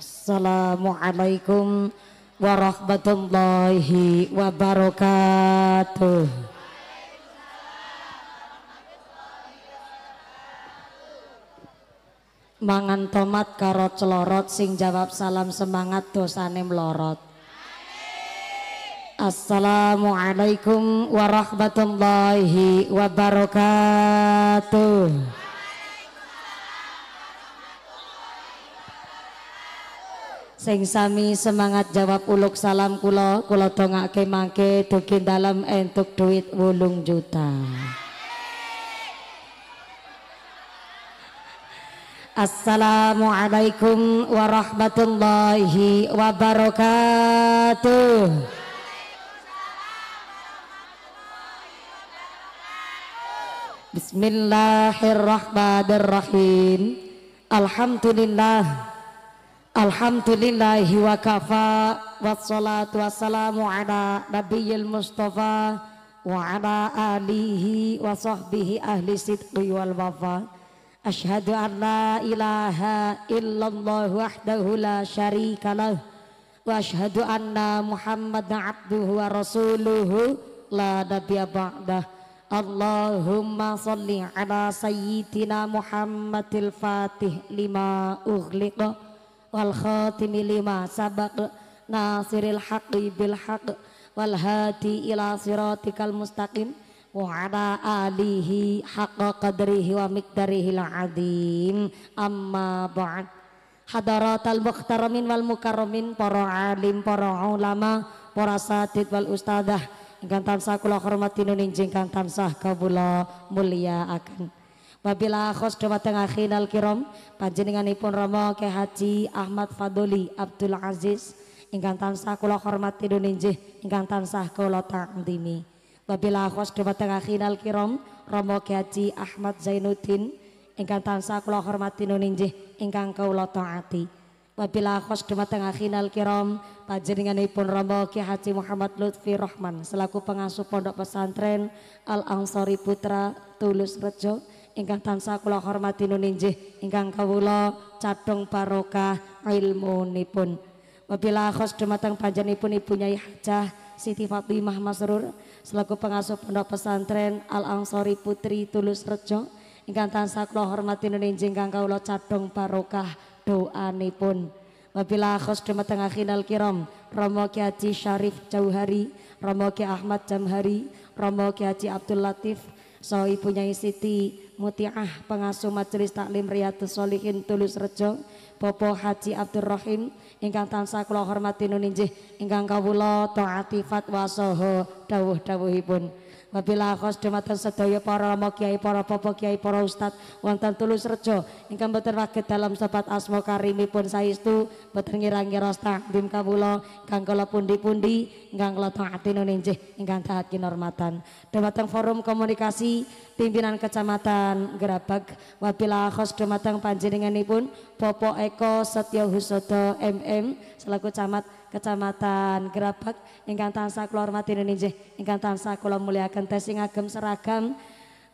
Assalamualaikum warahmatullahi wabarakatuh. Mangan tomat karo celorot sing jawab salam semangat dosane melorot. Assalamualaikum warahmatullahi wabarakatuh. sing sami semangat jawab uluk salam kula kula dongake mangke dugi dalam entuk duit wulung juta Assalamualaikum warahmatullahi wabarakatuh Bismillahirrahmanirrahim Alhamdulillah Alhamdulillahi wa kafa wassalatu wassalamu ala nabiyil mustafa wa ala alihi wa sahbihi ahli sidqi wal wafa Ashhadu an la ilaha illallah wahdahu la syarika lah wa ashhadu anna muhammad abduhu wa rasuluhu la nabiyya ba'dah Allahumma salli ala sayyidina muhammadil fatih lima ughliqa wal khatimi lima sabak nasiril haqi bil haq wal hati ila siratikal mustaqim wa ala alihi haqqa qadrihi wa al azim amma ba'd al muhtaramin wal mukarramin para alim para ulama para satid wal ustadzah ingkang tansah kula hormati nuning ingkang tansah Wabila akhos tengah khinal kiram panjenenganipun romo ke Haji Ahmad Fadoli Abdul Aziz ingkang tansah kula hormati duninjih ingkang tansah kula takdimi. Wabila akhos tengah khinal kiram Romo ke Haji Ahmad Zainuddin ingkang tansah kula hormati duninjih ingkang kula taati. Wabila khos tengah khinal kiram panjenenganipun romo ke Haji Muhammad Lutfi Rahman selaku pengasuh Pondok Pesantren Al Angsori Putra Tulus Rejo ingkang tansah kula hormati nuninjih ingkang kawula cathung barokah ilmunipun wabila khos dumateng panjenenganipun Ibu Nyai Hajah Siti Fatimah Masrur selaku pengasuh pondok pesantren Al Ansori Putri Tulus Rejo ingkang tansah kula hormati nuninjih ingkang kawula cathung barokah doanipun wabila khos dumateng akhinal kiram Romo Ki Haji Syarif Jauhari Romo Ki Ahmad Jamhari Romo Ki Abdul Latif so ibu Nyai Siti Mutiah pengasuh Majelis Taklim Riyadus Solihin Tulus Rejo Bopo Haji Abdurrahim ingkang tansah kula hormati nuninjih ingkang kawula taati fatwa saha dawuh-dawuhipun Wabila khos dumateng sedaya para lama kiai para papa kiai para ustad wonten tulus rejo ingkang boten waget dalam Asmo asma karimipun saestu boten ngira-ngira takdim kawula kang kala pundi-pundi ingkang kula taati ninjih ingkang taat kinormatan dumateng forum komunikasi pimpinan kecamatan Gerabag wabila khos dumateng panjenenganipun Bapak Eko Setyo Husodo MM selaku camat Kecamatan Gerabak ingkang tansah kula hormati ninjih ingkang tansah kula mulyakaken tesing agem seragam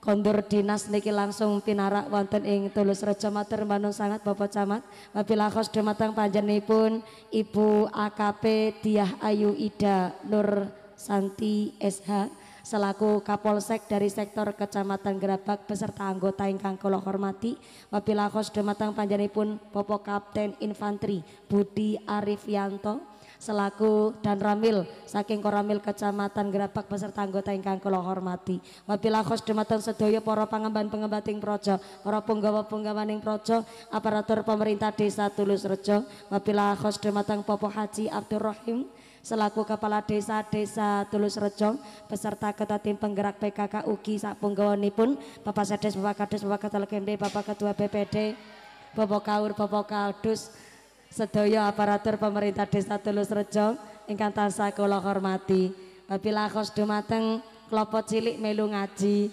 kondur dinas niki langsung pinarak wonten ing Tulus Rejo matur manun sangat Bapak Camat wabilah khos dumateng panjenenganipun Ibu AKP Diah Ayu Ida Nur Santi SH selaku Kapolsek dari sektor Kecamatan Gerabak beserta anggota ingkang kula hormati wabilah khos dumateng panjenenganipun Bapak Kapten Infanteri Budi Arifianto selaku dan Ramil saking Koramil Kecamatan Gerapak beserta anggota ingkang kula hormati. Wabila khosdumatun sedaya para pangemban-pengembating projo para punggawa-punggawaning projo aparatur pemerintah Desa Tulusrejo, wabila khosdumateng Popo Haji Abdurrahim selaku Kepala Desa Desa Tulus Rejo beserta Ketua Tim Penggerak PKK UGI sak pun Bapak Sedes, Bapak Kades, Bapak Ketua LKMD, Bapak Ketua BPD, Bapak Kaur, Bapak Kaldus, sedaya aparatur pemerintah Desa Tulus Rejo ingkang tansah kula hormati. Babila khos dumateng klopo cilik melu ngaji.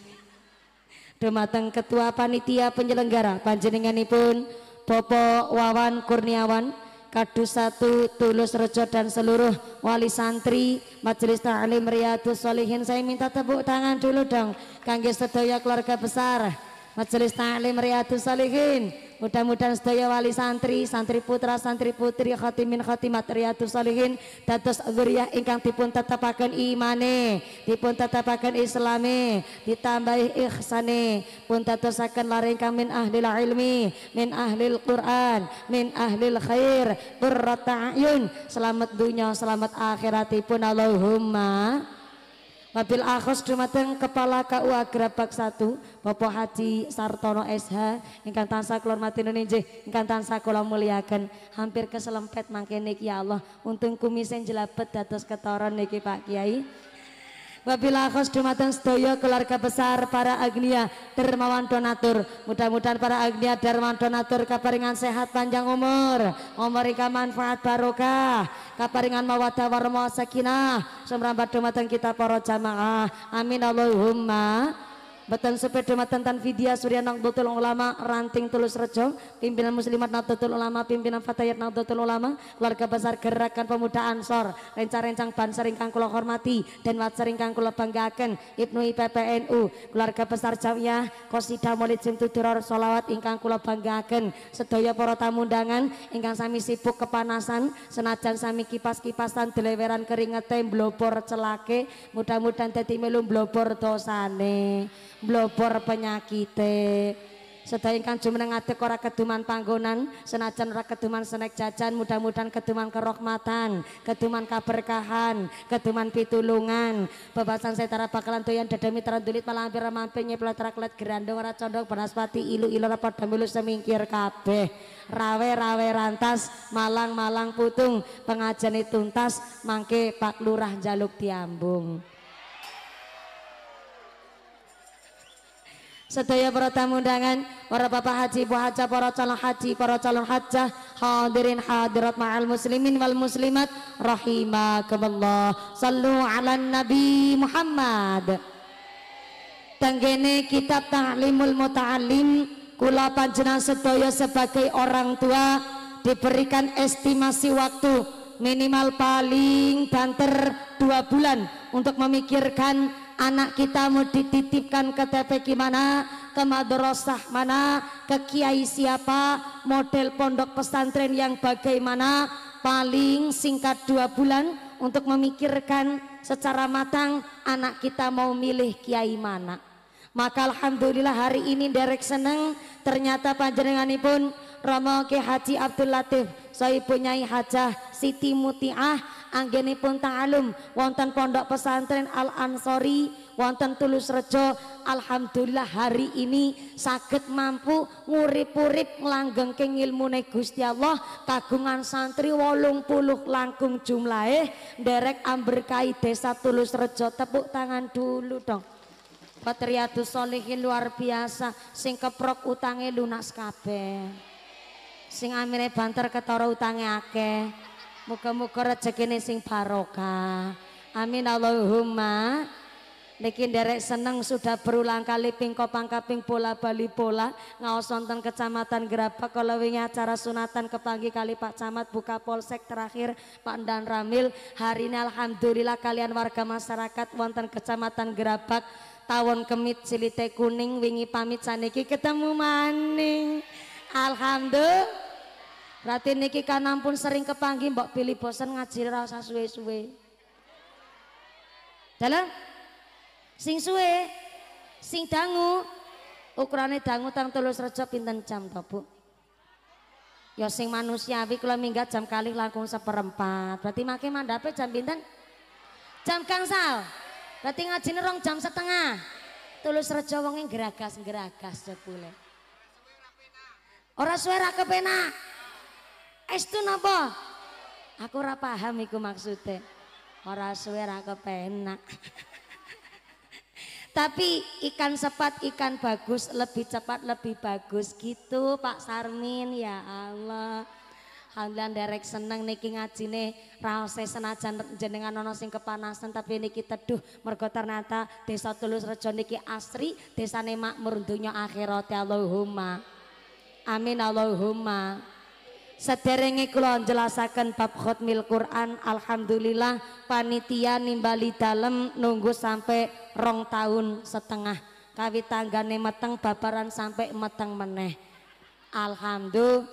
Dumateng Ketua Panitia Penyelenggara panjenenganipun Bopo Wawan Kurniawan Kadus satu Tulus Rejo dan seluruh wali santri Majelis Ta'lim Riyadus Solihin saya minta tepuk tangan dulu dong kangge sedaya keluarga besar Majelis Ta'lim Riyadus Solihin Mudah-mudahan sedaya wali santri, santri putra, santri putri, khatimin khatimat riyadus salihin, dados zuriyah ingkang dipun tetepaken imane, dipun tetepaken islame, ditambahi ihsane, pun dadosaken laring min ahlil ilmi, min ahlil Quran, min ahlil khair, qurrata ayun, selamat dunia, selamat akhiratipun Allahumma Wabil akhos dumateng Kepala KUA Gerabak 1 Bapak Haji Sartono SH ingkang tansah kula hormati ninjih ingkang tansah kula muliaken hampir keselempet makin niki ya Allah untung kumis jelebet dados ketoron niki Pak Kiai Wabila khos dumateng sedaya keluarga besar para Agnia dermawan donatur. Mudah-mudahan para Agnia dermawan donatur kaparingan sehat panjang umur, umur ingkang manfaat barokah, kaparingan mawadah warahmah sakinah sumrambat dumateng kita para jamaah. Amin Allahumma Batan sepeda matan tanfidia suryanang dotul ulama ranting tulus rejo pimpinan muslimat nang nahdlatul ulama pimpinan fatayat nahdlatul ulama keluarga besar gerakan pemuda ansor rencang-rencang banser ingkang kula hormati dan wajar ingkang kula banggaken Ibnu IPPNU keluarga besar cawiyah Kosida Maulid Simtuduror solawat ingkang kula banggaken sedaya para tamu undangan ingkang sami sibuk kepanasan senajan sami kipas-kipasan deleweran keringete blobor celake mudah-mudahan dadi melu blobor dosane blobor penyakite sedaya ingkang jumeneng adek ora keduman panggonan senajan ora keduman senek jajan mudah-mudahan keduman kerokmatan ketuman kaberkahan ketuman pitulungan bebasan setara bakalan doyan dedemi malah hampir mampir nyeplat raklet gerandong ora condong banaspati ilu ilu rapat pemilu semingkir kabeh rawe rawe rantas malang malang putung pengajian itu tuntas mangke pak lurah jaluk diambung Sedaya para tamu undangan, para bapak haji, ibu haja, para calon haji, para calon hajah, hadirin hadirat ma'al muslimin wal muslimat rahimakumullah. Sallu ala Nabi Muhammad. Tanggene kitab Ta'limul Muta'alim kula panjenengan sedaya sebagai orang tua diberikan estimasi waktu minimal paling banter dua bulan untuk memikirkan anak kita mau dititipkan ke TPK mana ke madrasah mana ke kiai siapa model pondok pesantren yang bagaimana paling singkat dua bulan untuk memikirkan secara matang anak kita mau milih kiai mana maka alhamdulillah hari ini derek seneng ternyata panjenenganipun Romo Ki Haji Abdul Latif saya punyai Hajah Siti Mutiah tak ta'alum wonten pondok pesantren Al Ansori wonten Tulus Rejo Alhamdulillah hari ini sakit mampu ngurip-urip melanggeng ke ngilmu Gusti Allah kagungan santri wolung puluh langkung eh. derek amberkai desa Tulus Rejo tepuk tangan dulu dong Patriadu solihin luar biasa sing keprok utange lunas kabeh sing amire banter ketara utange akeh muka muga rezekine sing paroka, Amin Allahumma. Niki nderek seneng sudah berulang kali pingko pangkaping pola bali pola ngaos wonten kecamatan Gerabak kalau acara sunatan kepanggi kali Pak Camat buka polsek terakhir Pak Dan Ramil hari ini alhamdulillah kalian warga masyarakat wonten kecamatan Gerabak tawon kemit silite kuning wingi pamit saniki ketemu maning alhamdulillah Berarti niki pun sering kepanggi mbok pilih bosan ngaji rasa suwe-suwe. Dalam sing suwe, sing dangu, ukurane dangu tang tulus rejo pinten jam to, Bu? Ya sing manusiawi kula minggat jam kali langkung seperempat. Berarti makin mandape jam pinten? Jam kangsal, Berarti ngajine rong jam setengah. Tulus rejo wonge geragas-geragas jebule. Ora suwe ra kepenak. Estu napa? Aku ora paham iku maksude. Ora suwe ra kepenak. Tapi ikan sepat ikan bagus lebih cepat lebih bagus gitu Pak Sarmin ya Allah. alhamdulillah derek seneng niki ngajine raose senajan jenengan ana sing kepanasan tapi niki teduh mergo ternyata desa Tulus Rejo niki asri desane makmur dunya akhirat ya Allahumma. Amin Allahumma. Sederenge kula jelaskan bab khatmil Quran, alhamdulillah panitia nimbali dalem nunggu sampai rong tahun setengah. Kawi tanggane meteng babaran sampai meteng meneh. Alhamdulillah.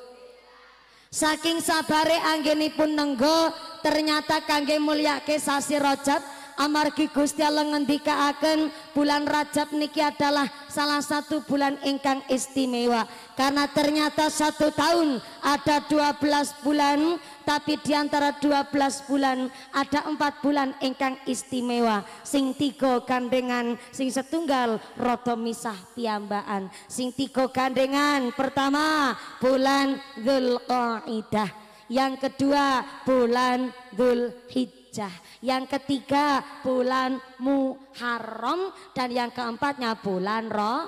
Saking sabare anggenipun nenggo ternyata kangge mulyake sasi rojab amargi Gusti Allah akan bulan Rajab niki adalah salah satu bulan ingkang istimewa karena ternyata satu tahun ada 12 bulan tapi di antara 12 bulan ada empat bulan ingkang istimewa sing tiga gandengan sing setunggal roto misah piambaan sing tiga gandengan pertama bulan Qaidah yang kedua bulan Dzulhijjah yang ketiga bulan Muharram dan yang keempatnya bulan Ro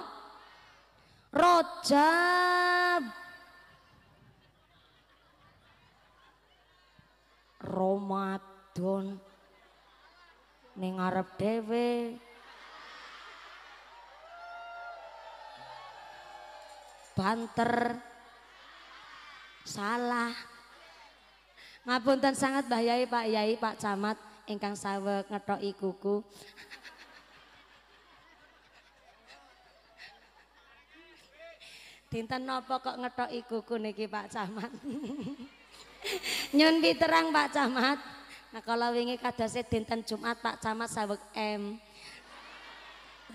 Rojab Ramadan ning ngarep dhewe banter salah ngapunten sangat bahayai Pak Yai Pak Camat ingkang sawe ngetoki kuku. Dinten napa kok ngetoki kuku niki Pak Camat? Nyun terang Pak Camat. Nah kalau wingi kadose dinten Jumat Pak Camat sawek M.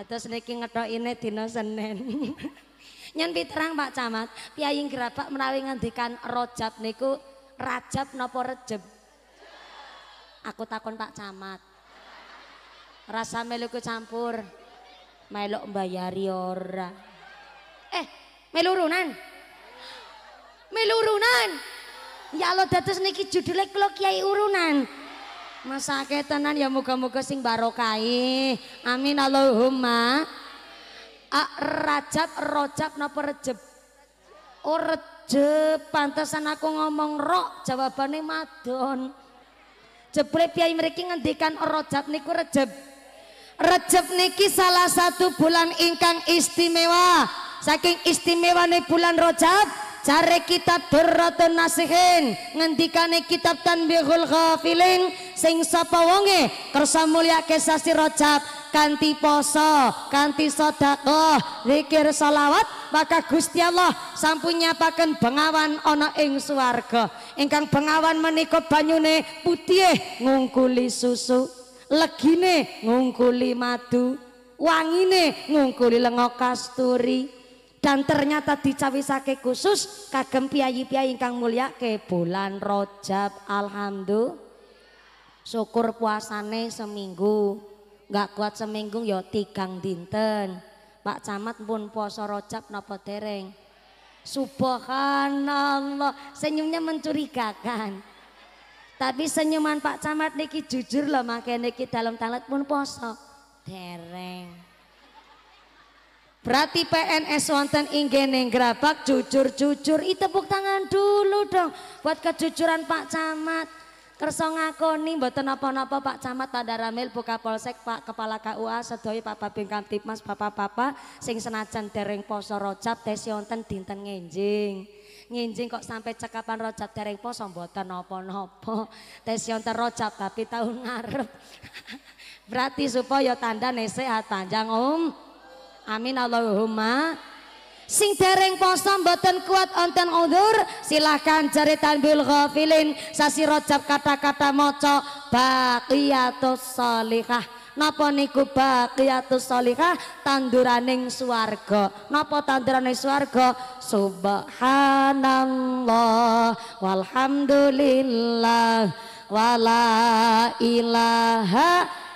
Terus niki ngetok ini dino Senin. Nyun terang Pak Camat, piyaying gerabak menawi ngandikan rojab niku rajab napa rejeb? Aku takon Pak Camat. Rasa melu campur. Melok mbayari ora. Eh, melurunan. Melurunan. Ya Allah dados niki judulnya kula Kiai Urunan. Masake tenan ya muga-muga sing barokai. Amin Allahumma. A, rajab rojab napa rejeb? Oh rejeb, pantesan aku ngomong rok jawabane madon. Jebule piyai mriki ngendikan Rajab niku Rejeb. Rejeb niki salah satu bulan ingkang istimewa. Saking istimewane bulan Rajab Cari kitab Durratun Nasihin ngendikane kitab Tanbihul Ghafilin sing sapa wonge kersa mulyake sasi Rajab kanthi poso, kanti sodako zikir salawat maka Gusti Allah sampun nyapaken bengawan ana ing swarga. Ingkang bengawan menika banyune putih ngungkuli susu, legine ngungkuli madu, wangine ngungkuli lenga kasturi dan ternyata dicawisake khusus kagem piyayi-piyayi ingkang mulia ke bulan Rojab alhamdulillah syukur puasane seminggu nggak kuat seminggu ya tigang dinten Pak Camat pun poso Rojab napa dereng Subhanallah senyumnya mencurigakan tapi senyuman Pak Camat niki jujur loh makanya niki dalam talat pun poso dereng Berarti PNS wonten inggening gerabak jujur-jujur. I tepuk tangan dulu dong buat kejujuran Pak Camat. Kerso ngakoni mboten napa-napa Pak Camat ramil Buka Polsek, Pak Kepala KUA, sedaya Pak Babing Kamtipmas, Bapak-bapak sing senajan dereng poso rojab tesi wonten dinten nginjing nginjing kok sampai cekapan rojab dereng poso mboten napa-napa. Tesi wonten rojab tapi tahun ngarep. Berarti supaya tanda sehat panjang Om. Amin Allahumma. Sing dereng poso mboten kuat onten udzur, silahkan jaritan bil ghafilin sasi rojab kata-kata maca baqiyatus sholihah. Napa niku baqiyatus sholihah tanduraning swarga. Napa tanduraning swarga? Subhanallah walhamdulillah wala ilaha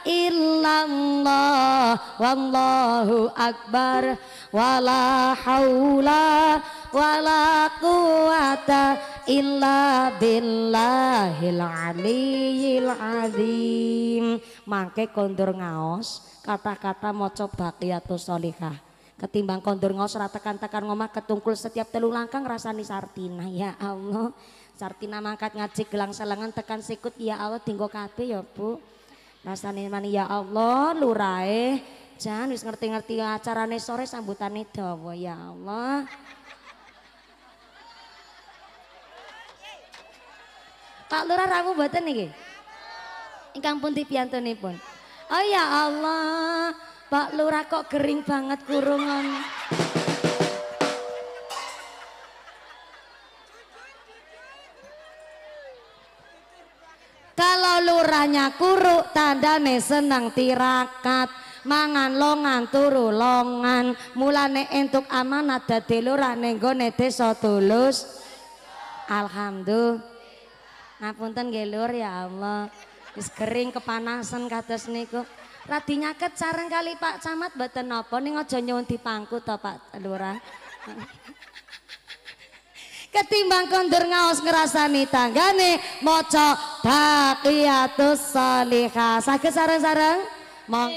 illallah wallahu akbar wala haula wala quwata illa billahil aliyil azim mangke kondur ngaos kata-kata maca baqiyatus sholihah ketimbang kondur ngaos ra tekan ngomah ketungkul setiap telu langkah rasani sartina ya Allah sartina mangkat ngaji gelang selengan tekan sikut ya Allah tinggo kabeh ya Bu rasane mani ya Allah lurae jan wis ngerti-ngerti acarane sore sambutan dawa ya Allah Pak Lurah rawuh mboten niki Ingkang pun dipiantunipun Oh ya Allah Pak Lurah kok gering banget kurungan tandanya kuruk tandane senang tirakat mangan longan turu longan mulane entuk amanat dadi lurah ning gone desa tulus alhamdulillah ngapunten nggih lur ya Allah wis kering kepanasan kados niku Radi nyaket sareng kali Pak Camat mboten napa ning aja nyuwun dipangku to Pak Lurah ketimbang kondur ngaos ngerasani tanggane moco bakiatus soliha sakit sarang-sarang mong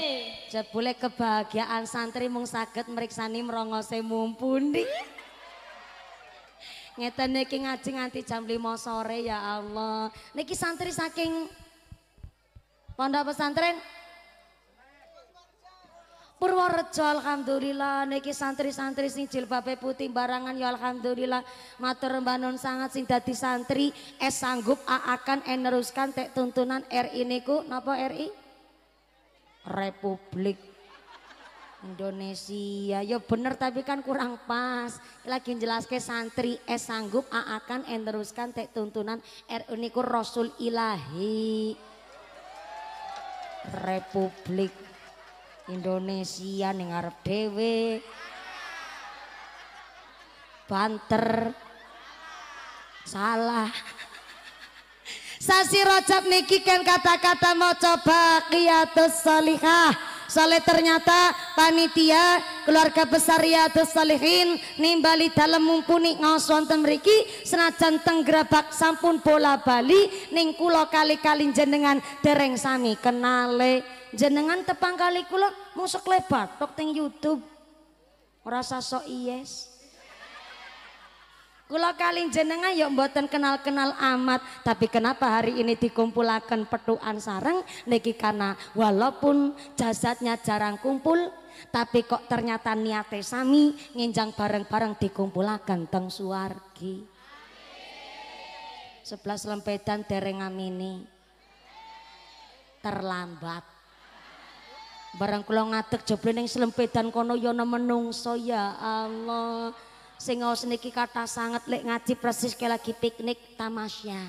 jebule kebahagiaan santri mung sakit meriksani merongose mumpuni ngeten niki ngaji nganti jam 5 sore ya Allah niki santri saking pondok pesantren Purworejo alhamdulillah niki santri-santri sing jilbabe putih barangan ya alhamdulillah matur mbanon sangat sing dadi santri es sanggup a akan eneruskan tek tuntunan RI niku napa RI Republik Indonesia ya bener tapi kan kurang pas lagi jelas santri es sanggup a akan eneruskan tek tuntunan RI niku Rasul Ilahi Republik Indonesia ning ngarep dhewe. Banter. Salah. Sasi Rajab niki kan kata-kata mau coba kiatus Salihah. Soalnya ternyata panitia keluarga besar Riyadus Salihin nimbali dalam mumpuni ngaos wonten mriki senajan teng grabak sampun bola bali ning kula kali-kali jenengan dereng sami kenale jenengan tepang kali kula musuk seklebat tok teng YouTube. rasa sok yes. Kula kali jenengan yuk mboten kenal-kenal amat, tapi kenapa hari ini dikumpulkan petuan sarang? niki karena walaupun jasadnya jarang kumpul, tapi kok ternyata niate sami nginjang bareng-bareng dikumpulkan teng suwargi. Sebelas lempedan dereng amini terlambat Bareng kula ngadeg jebule ning selempedan kono ya menungso ya Allah. Sing ngaos kata sangat lek ngaji persis ke lagi piknik tamasya.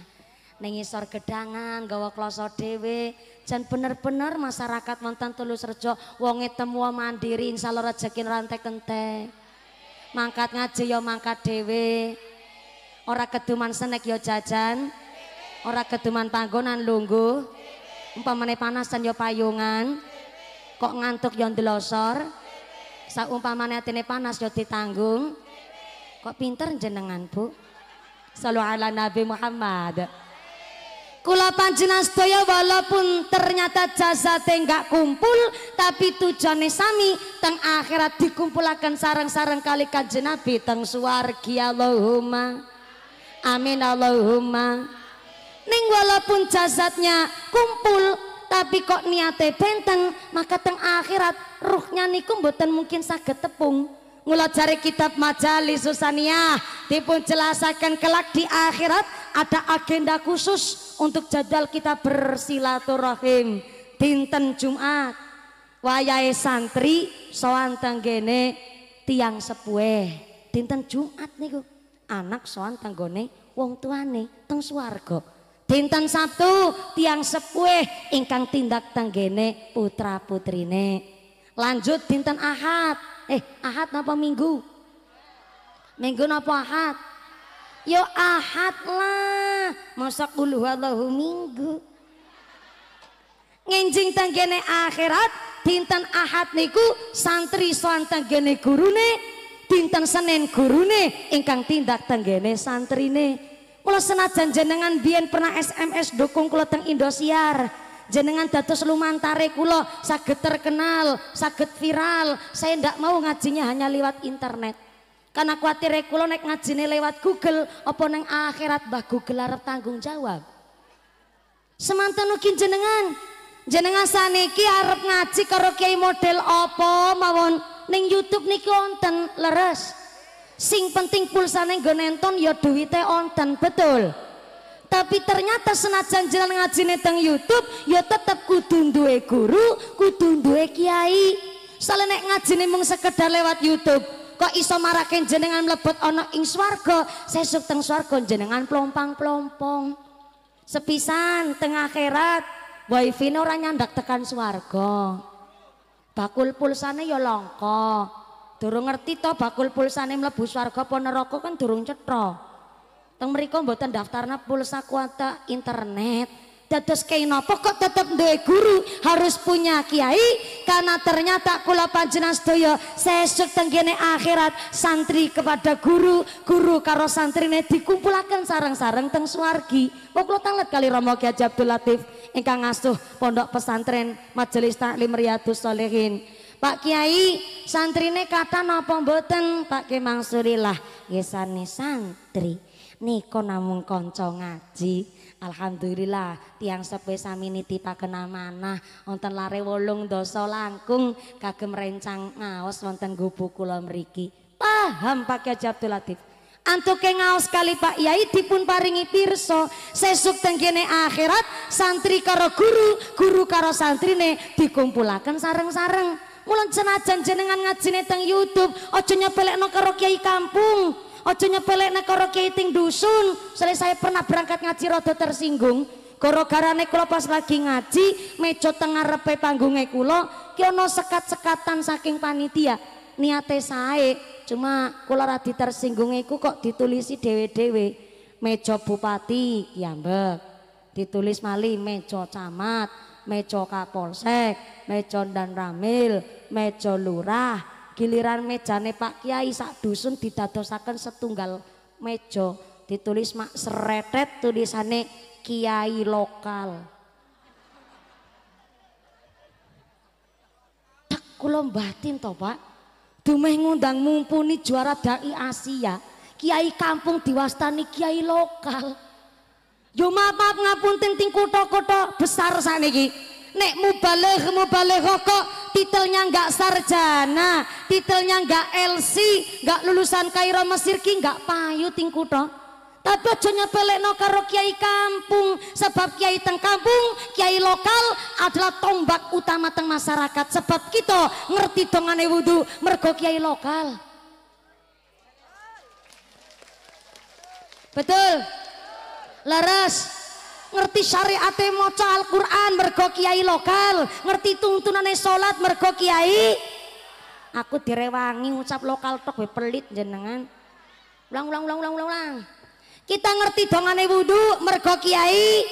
Ning isor gedangan gawa kloso dhewe jan bener-bener masyarakat wonten tulus rejo wonge temu mandiri insyaallah rezeki rantai kentek. Mangkat ngaji ya mangkat dhewe. Ora keduman senek ya jajan. Ora keduman panggonan lungguh. Umpamane panasan ya payungan. kok ngantuk yo ya, ndelosor saumpamane atine panas yo ya ditanggung kok pinter jenengan Bu selalu ala Nabi Muhammad Kula panjenengan sedaya walaupun ternyata jasate enggak kumpul tapi tujuan sami teng akhirat dikumpulakan sarang-sarang kali kanjeng Nabi teng suwargi Allahumma amin Allahumma ning walaupun jasadnya kumpul tapi kok niate benteng maka teng akhirat ruhnya niku mboten mungkin saged tepung ngulat jari kitab majalis susania dipun jelasakan kelak di akhirat ada agenda khusus untuk jadwal kita bersilaturahim dinten Jumat wayai santri soan tenggene tiang sepue dinten Jumat niku anak soan tenggone wong tuane teng suargo. Dinten Sabtu tiang sepuh ingkang tindak tanggene putra putrine. Lanjut dinten Ahad. Eh, Ahad napa Minggu? Minggu napa Ahad? Yo Ahad lah. Masa kulhuallahu Minggu. Ngencing tanggene akhirat dinten Ahad niku santri soan tanggene gurune, dinten Senin gurune ingkang tindak tanggene santrine. Kulo senajan jenengan biyen pernah SMS dukung kulo teng Indosiar. Jenengan dados lumantare kulo saged terkenal, saged viral. Saya ndak mau ngajinya hanya lewat internet. Karena kuatir kulo naik ngajinya lewat Google apa neng akhirat bah Google arep tanggung jawab. Semanten ugi jenengan jenengan saniki arep ngaji karo kiai model apa mawon neng YouTube niki konten leres Sing penting pulsane nggo nonton ya duwite onten, betul. Tapi ternyata senajan jalan ngajine teng YouTube ya tetap kudu duwe guru, kutundue duwe kiai. Salenek nek ngajine mung sekedar lewat YouTube, kok iso marake jenengan mlebet ana ing swarga, sesuk teng swarga jenengan plompang-plompong. Sepisan teng akhirat, wifi ora nyandak tekan swarga. Bakul pulsane ya longko. Durung ngerti to bakul pulsane mlebu swarga apa neraka kan durung cetha. Teng mriku mboten daftarna pulsa kuota internet. Dados kei pokok kok tetep duwe guru harus punya kiai karena ternyata kula panjenengan sedaya sesuk tenggene akhirat santri kepada guru, guru karo santrine dikumpulaken sareng-sareng teng swargi. Wong kula tanglet kali Rama Ki Abdul Latif ingkang ngasuh pondok pesantren Majelis Taklim Riyadhus Shalihin. Pak Kiai santrine kata napa mboten Pak mangsuri lah. gesane santri niko namung kanca ngaji Alhamdulillah tiang sepe sami niti paken mana. wonten lare wolung doso langkung kagem rencang ngaos wonten gubu kula riki. paham Pak Kiai Abdul Latif ke ngaos kali Pak Yai dipun paringi pirsa sesuk tengkene akhirat santri karo guru guru karo santrine dikumpulaken sareng-sareng mulon senajan jenengan ngaji teng YouTube aja nyepelekno karo kiai kampung aja nyepelekno karo kiai ting dusun soalnya saya pernah berangkat ngaji rada tersinggung Koro karane kula pas lagi ngaji meja teng ngarepe panggunge kula ki sekat-sekatan saking panitia niate sae cuma kula ra ditersinggung iku kok ditulisi dhewe meco meja bupati kiambek ya ditulis mali meja camat meja kapolsek meja dan ramil meja lurah giliran mejane Pak Kiai sak dusun didadosaken setunggal meja ditulis mak seretet tulisane kiai lokal tak kula batin to Pak dumeh ngundang mumpuni juara dai Asia kiai kampung diwastani kiai lokal yo maaf maaf tingting ting kutok besar besar saniki Nek mubaligh mubalighah kok titelnya nggak sarjana, titelnya nggak LC, nggak lulusan Kairo Mesir ki nggak payu tingku toh. Tapi aja no karo kiai kampung, sebab kiai teng kampung, kiai lokal adalah tombak utama teng masyarakat. Sebab kita ngerti dongane wudhu, mergo kiai lokal. Betul? Laras ngerti syariat maca Al-Qur'an mergo kiai lokal, ngerti tuntunane salat mergo kiai. Aku direwangi ngucap lokal tok we pelit jenengan. Ulang ulang ulang ulang ulang Kita ngerti dongane wudu mergo kiai.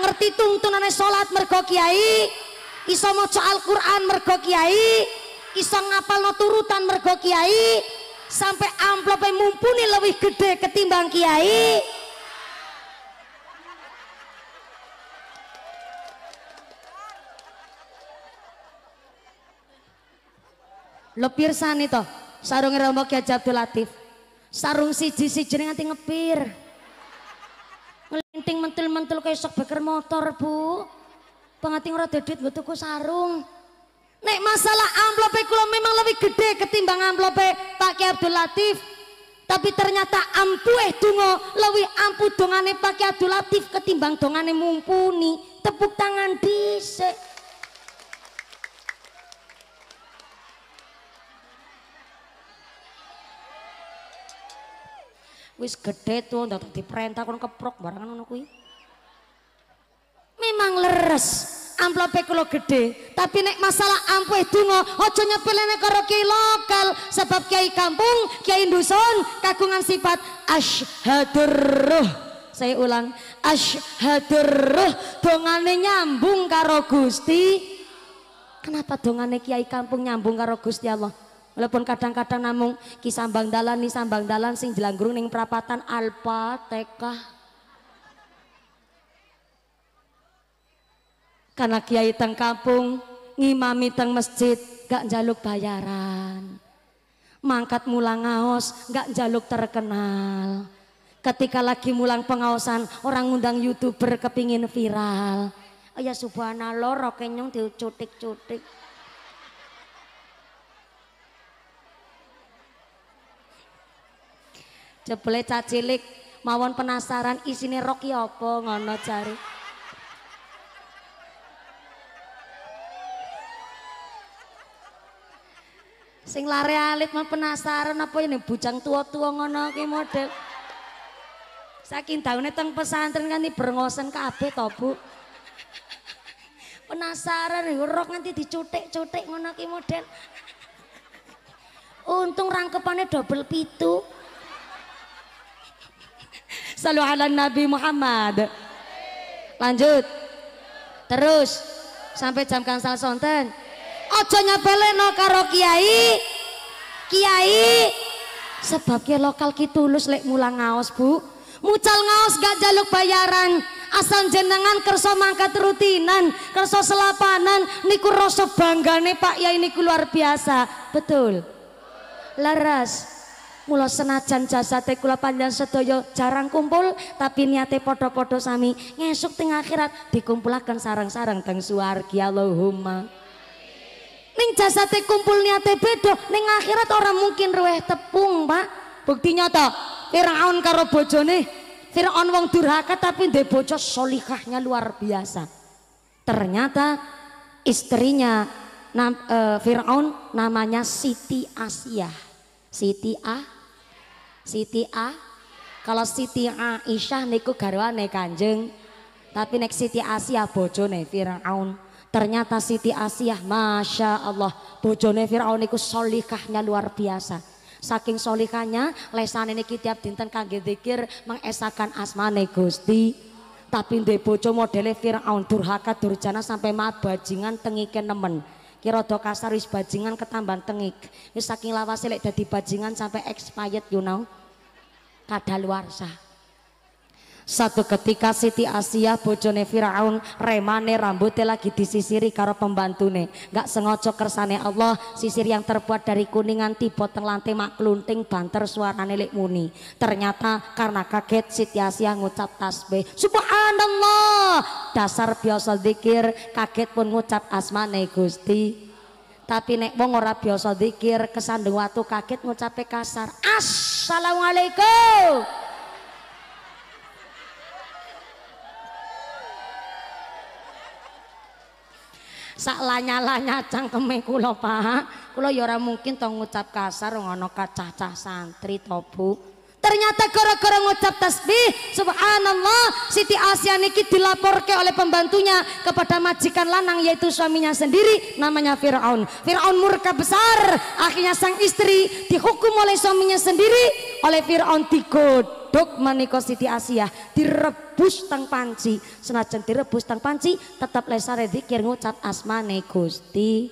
Ngerti tuntunane salat mergo kiai. Iso maca Al-Qur'an mergo kiai. Iso ngapalno turutan mergo kiai. Sampai amplopnya mumpuni lebih gede ketimbang kiai. Lo pirsani toh, sarung rembok ya Abdul Latif. Sarung siji siji nanti ngepir. Ngelinting mentul-mentul kayak sok beker motor, Bu. Pengantin ngurah dedit gue tuku sarung. Nek masalah amplopnya e kulo memang lebih gede ketimbang amplopnya e Pak Abdul Latif. Tapi ternyata ampuh eh dungo lebih ampuh dongane Pak Kiai Abdul Latif ketimbang dongane mumpuni. Tepuk tangan disek wis gede tuh ndak diperintah kon keprok barangan ngono kuwi memang leres amplope kula gede tapi nek masalah ampuh donga aja nyepelene karo kiai lokal sebab kiai kampung kiai dusun kagungan sifat ash saya ulang ash dongane nyambung karo Gusti kenapa dongane kiai kampung nyambung karo Gusti Allah Walaupun kadang-kadang namung ki sambang dalan ni sambang dalan sing jelanggrung ning perapatan alpa tekah. Karena kiai teng kampung ngimami teng masjid gak njaluk bayaran. Mangkat mulang ngaos gak njaluk terkenal. Ketika lagi mulang pengaosan orang ngundang youtuber kepingin viral. Oh ya subhanallah rokenyong diucutik-cutik. jebule cacilik mawon penasaran isine rok ya apa ngono jare sing lare alit mah penasaran apa ini bujang tua-tua ngono ki model saking daune teng pesantren kan bergosen kabeh to bu penasaran rok nanti dicutik-cutik ngono ki model untung rangkepane dobel pitu Salu ala Nabi Muhammad. Lanjut. Terus sampai jam kansal sonten. Ojo no karo kiai. Kiai sebabnya lokal tulus lek mulang ngaos, Bu. Mucal ngaos gak jaluk bayaran. Asal jenengan kerso mangkat rutinan, kerso selapanan, niku rosok banggane Pak ya ini luar biasa. Betul. Laras. Mula senajan jasate kula panjang sedaya jarang kumpul tapi niate podo-podo sami ngesuk tengah akhirat dikumpulkan sarang-sarang teng suargi Allahumma. Ning jasate kumpul niate bedo. ning akhirat orang mungkin ruweh tepung, Pak. Bukti nyata Firaun karo bojone Firaun wong durhaka tapi ndek bojo solihahnya luar biasa. Ternyata istrinya nam, eh, Firaun namanya Siti Asiyah. Siti Ah Siti A kalau Siti A Aisyah niku garwane Kanjeng tapi nek Siti Asiyah bojone Firaun ternyata Siti Asia, Masya Allah bojone Firaun niku solikahnya luar biasa saking solikahnya lesan ini tiap dinten kangge dikir mengesakan asmane Gusti tapi ndek bojo modele Firaun durhaka durjana sampai mabajingan tengikin nemen ki rada kasar wis bajingan ketambahan tengik wis saking lawas lek dadi bajingan sampai expired you know warsa. Satu ketika Siti Asia bojone Firaun remane rambutnya lagi disisiri karo pembantune. Gak sengaja kersane Allah sisir yang terbuat dari kuningan tipe teng lantai mak banter suarane lek muni. Ternyata karena kaget Siti Asia ngucap tasbih. Subhanallah. Dasar biasa dikir, kaget pun ngucap asmane Gusti. Tapi nek wong ora biasa zikir kesandung watu kaget ngucape kasar. Assalamualaikum. sak lanya-lanya cangkeme kula Pak. Kula yora ya mungkin tong ngucap kasar ngono kacah-cah santri to, Ternyata gara-gara ngucap tasbih, subhanallah, Siti Asia niki dilaporkan oleh pembantunya kepada majikan lanang yaitu suaminya sendiri namanya Firaun. Firaun murka besar, akhirnya sang istri dihukum oleh suaminya sendiri oleh Firaun digodok maniko Siti Asia, direbus tang panci. Senajan direbus tang panci, tetap lesare dikir ngucap asmane Gusti.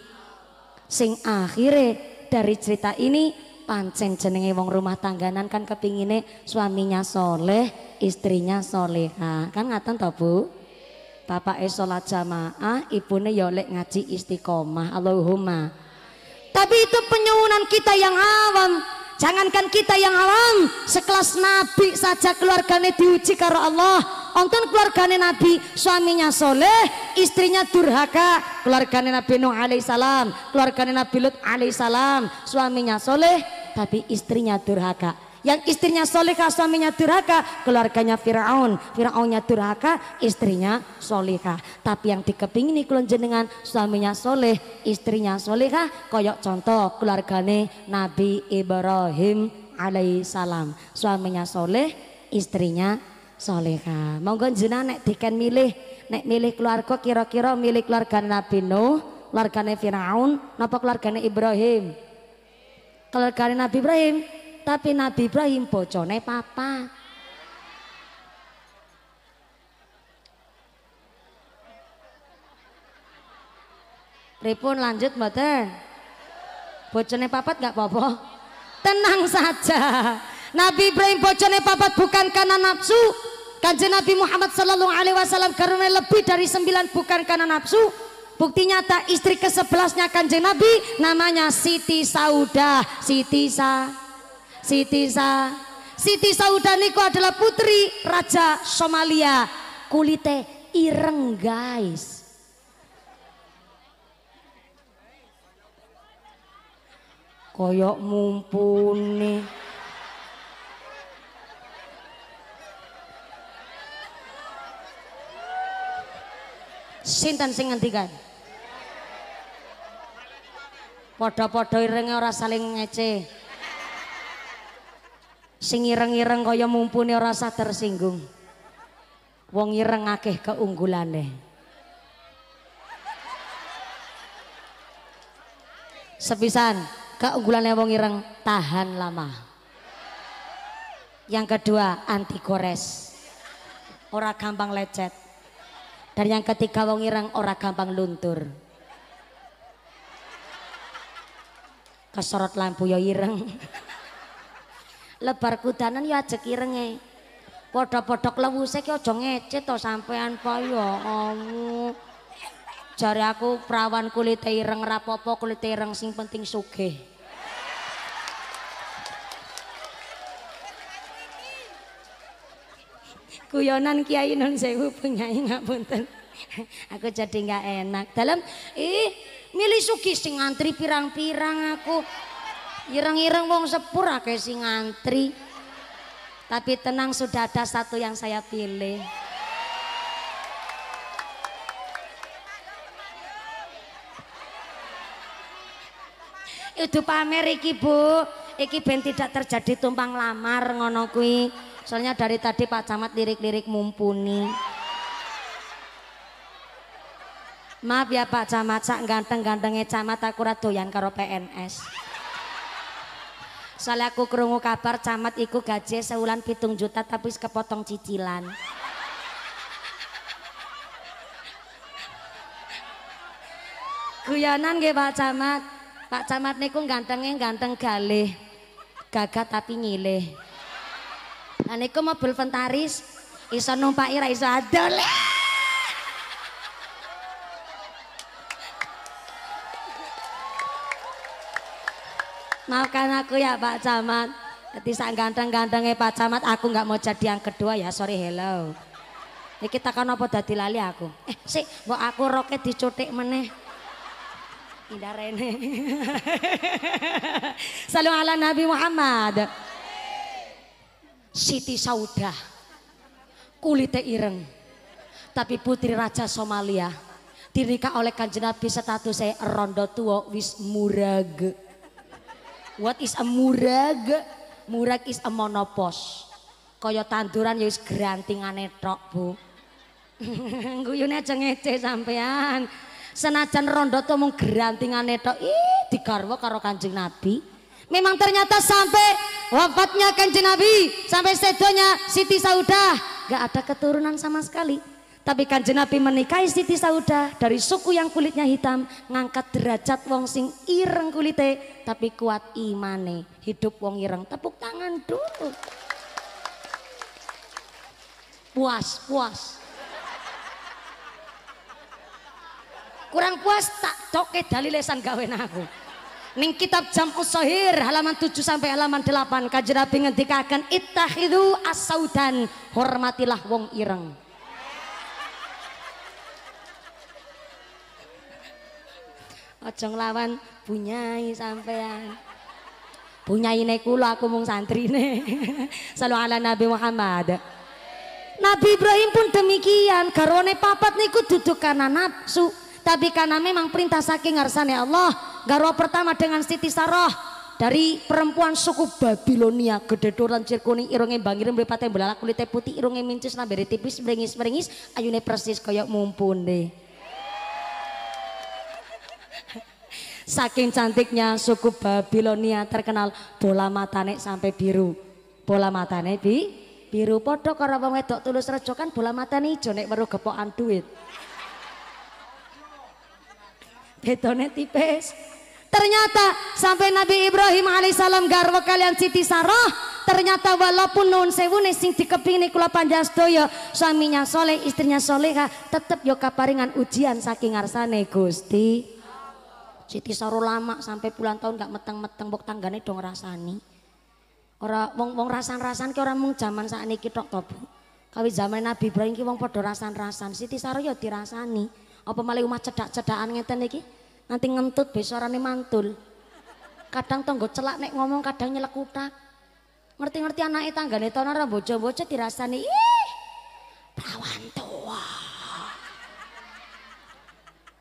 Sing akhire dari cerita ini pancen jenenge wong rumah tangganan kan kepingine suaminya soleh istrinya soleha kan ngaten to bu bapaknya sholat jamaah ibune yolek ya ngaji istiqomah Allahumma tapi itu penyewunan kita yang awam Jangankan kita yang alam sekelas nabi saja keluarganya diuji karo Allah. Onten keluarganya nabi, suaminya soleh, istrinya durhaka. Keluarganya Nabi Nuh alaihissalam, keluarganya Nabi Lut alaihissalam, suaminya soleh, tapi istrinya durhaka yang istrinya solihah suaminya durhaka, keluarganya Firaun, Firaunnya durhaka, istrinya solihah. Tapi yang ini kulon jenengan suaminya soleh, istrinya solihah, koyok contoh keluargane Nabi Ibrahim alaihissalam. Suaminya soleh, istrinya solehah. Monggo jenengan nek diken milih, nek milih keluarga kira-kira milih keluarga Nabi Nuh, keluargane Firaun, napa keluargane Ibrahim? Keluargane Nabi Ibrahim, tapi Nabi Ibrahim bocone papa. Ripun lanjut mboten? Bocone papat enggak apa-apa. Tenang saja. Nabi Ibrahim bocone papat bukan karena nafsu. Kanjeng Nabi Muhammad Sallallahu Alaihi Wasallam karena lebih dari sembilan bukan karena nafsu, Bukti nyata istri ke sebelasnya kanjeng Nabi namanya Siti Saudah, Siti Sa. Siti Sa. Siti Saudan adalah putri Raja Somalia. Kulite ireng guys. Koyok mumpuni. Sinten sing ngendikan? Podo-podo irenge orang saling ngece sing ireng-ireng kaya mumpuni rasa tersinggung, Wong ireng akeh keunggulane. Sepisan, keunggulannya wong ireng tahan lama. Yang kedua, anti kores, Ora gampang lecet. Dan yang ketiga wong ireng ora gampang luntur. Kesorot lampu ya ireng. lebar kudanan ya aja kirenge podok-podok lewuse ki aja ngece to sampean po ya jari aku perawan kulit ireng rapopo kulit ireng sing penting sugih kuyonan kiai non sewu penyanyi ngapunten aku jadi gak enak dalam ih milih sugi sing antri pirang-pirang aku Ireng-ireng wong sepur akeh sing ngantri. Tapi tenang sudah ada satu yang saya pilih. Itu pamer iki, Bu. Iki ben tidak terjadi tumpang lamar ngono kuwi. Soalnya dari tadi Pak Camat lirik-lirik mumpuni. Maaf ya Pak Camat, sak ganteng-gantengnya Camat aku doyan karo PNS. Soalnya aku kerungu kabar camat iku gaji sewulan pitung juta tapi kepotong cicilan. Guyonan nggih Pak Camat. Pak Camat niku gantengnya ganteng galih. Gagah tapi nyilih. Lah niku mobil Ventaris iso numpaki ira iso adol. Maafkan aku ya Pak Camat. sang ganteng-gantengnya Pak Camat, aku nggak mau jadi yang kedua ya. Sorry, hello. Ini kita kan apa dadi lali aku. Eh, sih, mau aku roket dicutik meneh. Indah rene. Salam ala Nabi Muhammad. Siti Saudah. Kulite ireng. Tapi putri raja Somalia Dirika oleh kanjeng Nabi status saya rondo tua wis murag. What is a murag? Murag is a monopos. Kaya tanduran ya wis grantingane tok, Bu. Guyune aja ngece sampean. Senajan rondo tuh mung grantingane tok, ih digarwa karo Kanjeng Nabi. Memang ternyata sampai wafatnya Kanjeng Nabi, sampai sedonya Siti Saudah, gak ada keturunan sama sekali. Tapi kan Nabi menikahi Siti Sauda dari suku yang kulitnya hitam, ngangkat derajat wong sing ireng kulite, tapi kuat imane, hidup wong ireng. Tepuk tangan dulu. Puas, puas. Kurang puas tak toke lesan gawe aku. Ning kitab Jam Usohir halaman 7 sampai halaman 8 kajra ngendikakan ngendikaken ittakhidhu as hormatilah wong ireng. Aja nglawan bunyai sampean. ini kula aku mung santri ini Selalu ala Nabi Muhammad. Nabi Ibrahim pun demikian, garone papat niku duduk karena nafsu, tapi karena memang perintah saking ngarsane Allah. Garwa pertama dengan Siti saroh dari perempuan suku Babilonia gededoran cir kuning irunge bangir mripate belalak kulite putih irunge mincis nambere tipis meringis-meringis ayune persis koyok mumpuni. Saking cantiknya suku Babilonia terkenal bola matane sampai biru. Bola matane di biru podok karo wong wedok tulus rejo kan bola matane ijo nek weruh gepokan duit. betone tipis. Ternyata sampai Nabi Ibrahim alaihissalam garwa kalian Siti Sarah ternyata walaupun nun sewu sing dikeping kula panjang sedoyo suaminya soleh istrinya soleh tetep yo kaparingan ujian saking arsane Gusti Siti soro lama sampai bulan tahun gak meteng-meteng bok tanggane dong rasani. orang wong wong rasan-rasan ki ora mung zaman sakniki tok to, Bu. Kawi zaman Nabi Ibrahim ki wong padha rasan-rasan. Siti Saro yo ya dirasani. Apa malah omah cedak-cedakan ngeten iki? Nanti ngentut besorane mantul. Kadang tonggo celak nek ngomong kadang nyelek kutak. Ngerti-ngerti anake tanggane tono ora bojo-bojo dirasani. Ih. Prawan tua.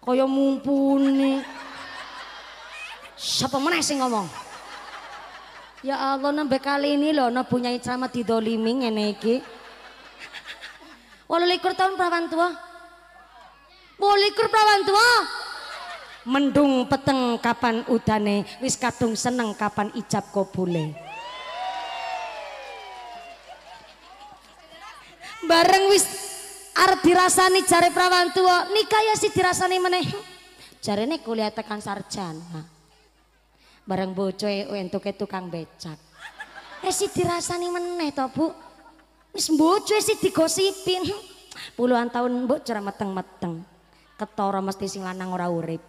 Kaya mumpuni. Siapa meneh sing ngomong? Ya Allah nembe kali ini loh lho punya bunyai sama didolimi ngene iki. likur tahun perawan tua. 18 perawan tua. Mendung peteng kapan udane, wis kadung seneng kapan ijab kobule. Bareng wis arep dirasani jare perawan tua, nikah ya si dirasani meneh. Jarene kuliah tekan sarjana bareng bocoy ke tukang becak. eh Esi dirasani meneh toh Bu. Wis bocoy sih digosipin. Puluhan tahun bu cerah meteng-meteng. ketoro mesti sing lanang ora urip.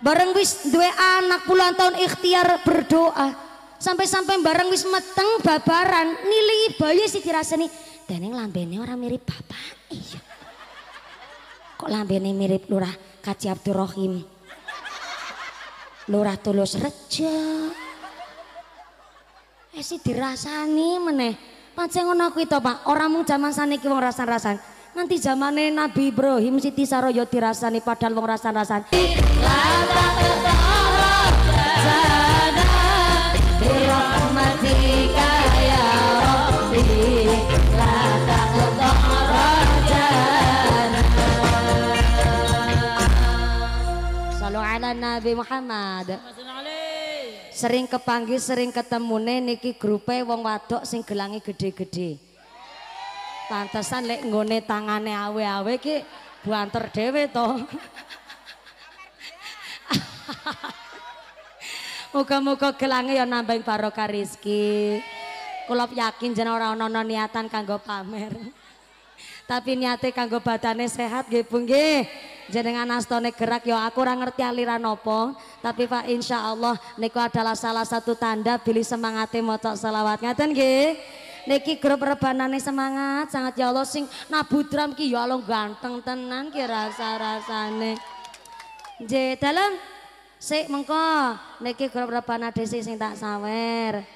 Bareng wis dua anak puluhan tahun ikhtiar berdoa sampai-sampai bareng wis meteng babaran si bayi sih dan yang lambennya orang mirip bapak iya kok lambennya mirip lurah Kaji Abdurrahim lurah Tulus reja eh sih dirasani meneh pancen ngono aku itu Pak orangmu mung jaman saniki wong rasan-rasan nanti zamannya Nabi Ibrahim Siti Saroyo dirasani padahal wong rasan-rasan ala Nabi Muhammad. Sering kepanggil, sering ketemune niki grupe wong wadok sing gelangi gede-gede. Pantesan lek nggone tangane awe-awe ki buanter dhewe to. Muka-muka gelangi ya nambahin barokah rizki. Kula yakin jenora ora ana niatan kanggo pamer. Tapi niate kanggo badane sehat nggih Bu nggih. Jenengan astone gerak ya aku ora ngerti aliran opo, tapi Pak insya Allah niku adalah salah satu tanda bilih semangate maca selawat. Ngaten nggih? Niki grup rebanane semangat sangat ya Allah sing Nah drum ki ya Allah ganteng tenan ki rasa-rasane. Nggih, dalem sik mengko niki grup rebana dhisik sing tak sawer.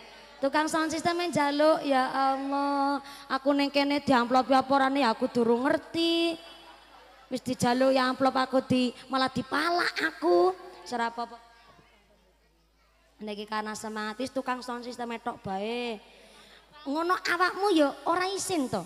Tukang sound system njaluk ya Allah, aku ning kene diamplop laporane aku durung ngerti. Wis dijaluk ya amplop aku di malah dipalak aku. Ora Niki karena semati tukang sound system tok bae. Ngono awakmu ya ora isin to.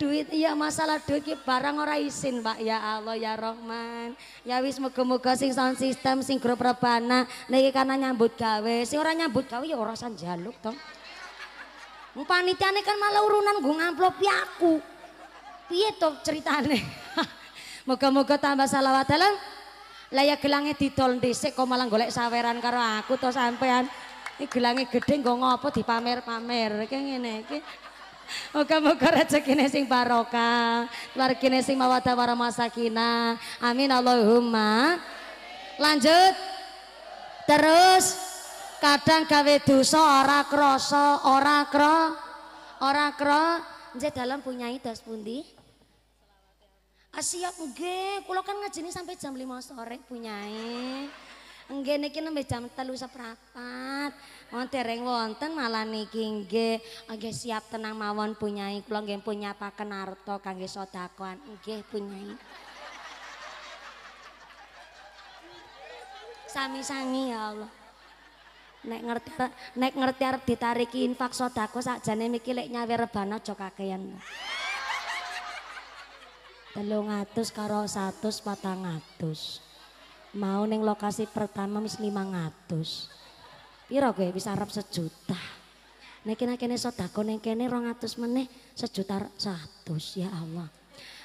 duit iya masalah duit ki barang ora isin Pak ya Allah ya Rahman ya wis moga-moga sing sound system sing grup rebana niki karena nyambut gawe sing ora nyambut gawe ya ora san njaluk to panitiane kan malah urunan gue ngamplopi aku piye to ceritane moga-moga tambah salawat dalam layak gelangnya didol dhisik kok malah golek saweran karo aku to sampean ini gelangnya gede nggo ngopo dipamer-pamer kayak gini iki Moga-moga rezekine sing barokah, keluargane sing mawaddah warahmah sakinah. Amin Allahumma. Lanjut. Terus kadang gawe dosa ora krasa, ora kro, ora kro. Nggih dalam punyai das pundi? Ah, siap nggih, kula kan ngajeni sampai jam 5 sore punyai enggak niki nembe jam telu seprapat. Wong dereng wonten malah niki nggih. Nggih siap tenang mawon punyai kula nggih punya apa kenarto, kangge sedakoan. Nggih punyai. Sami sami ya Allah. Nek ngerti nek ngerti arep ditariki infak sedako sakjane miki lek nyawi rebana aja kakean. telung karo satus patang mau neng lokasi pertama mis 500 piro gue bisa harap sejuta neng kene kene sodako neng kene rong atus meneh sejuta ratus, ya Allah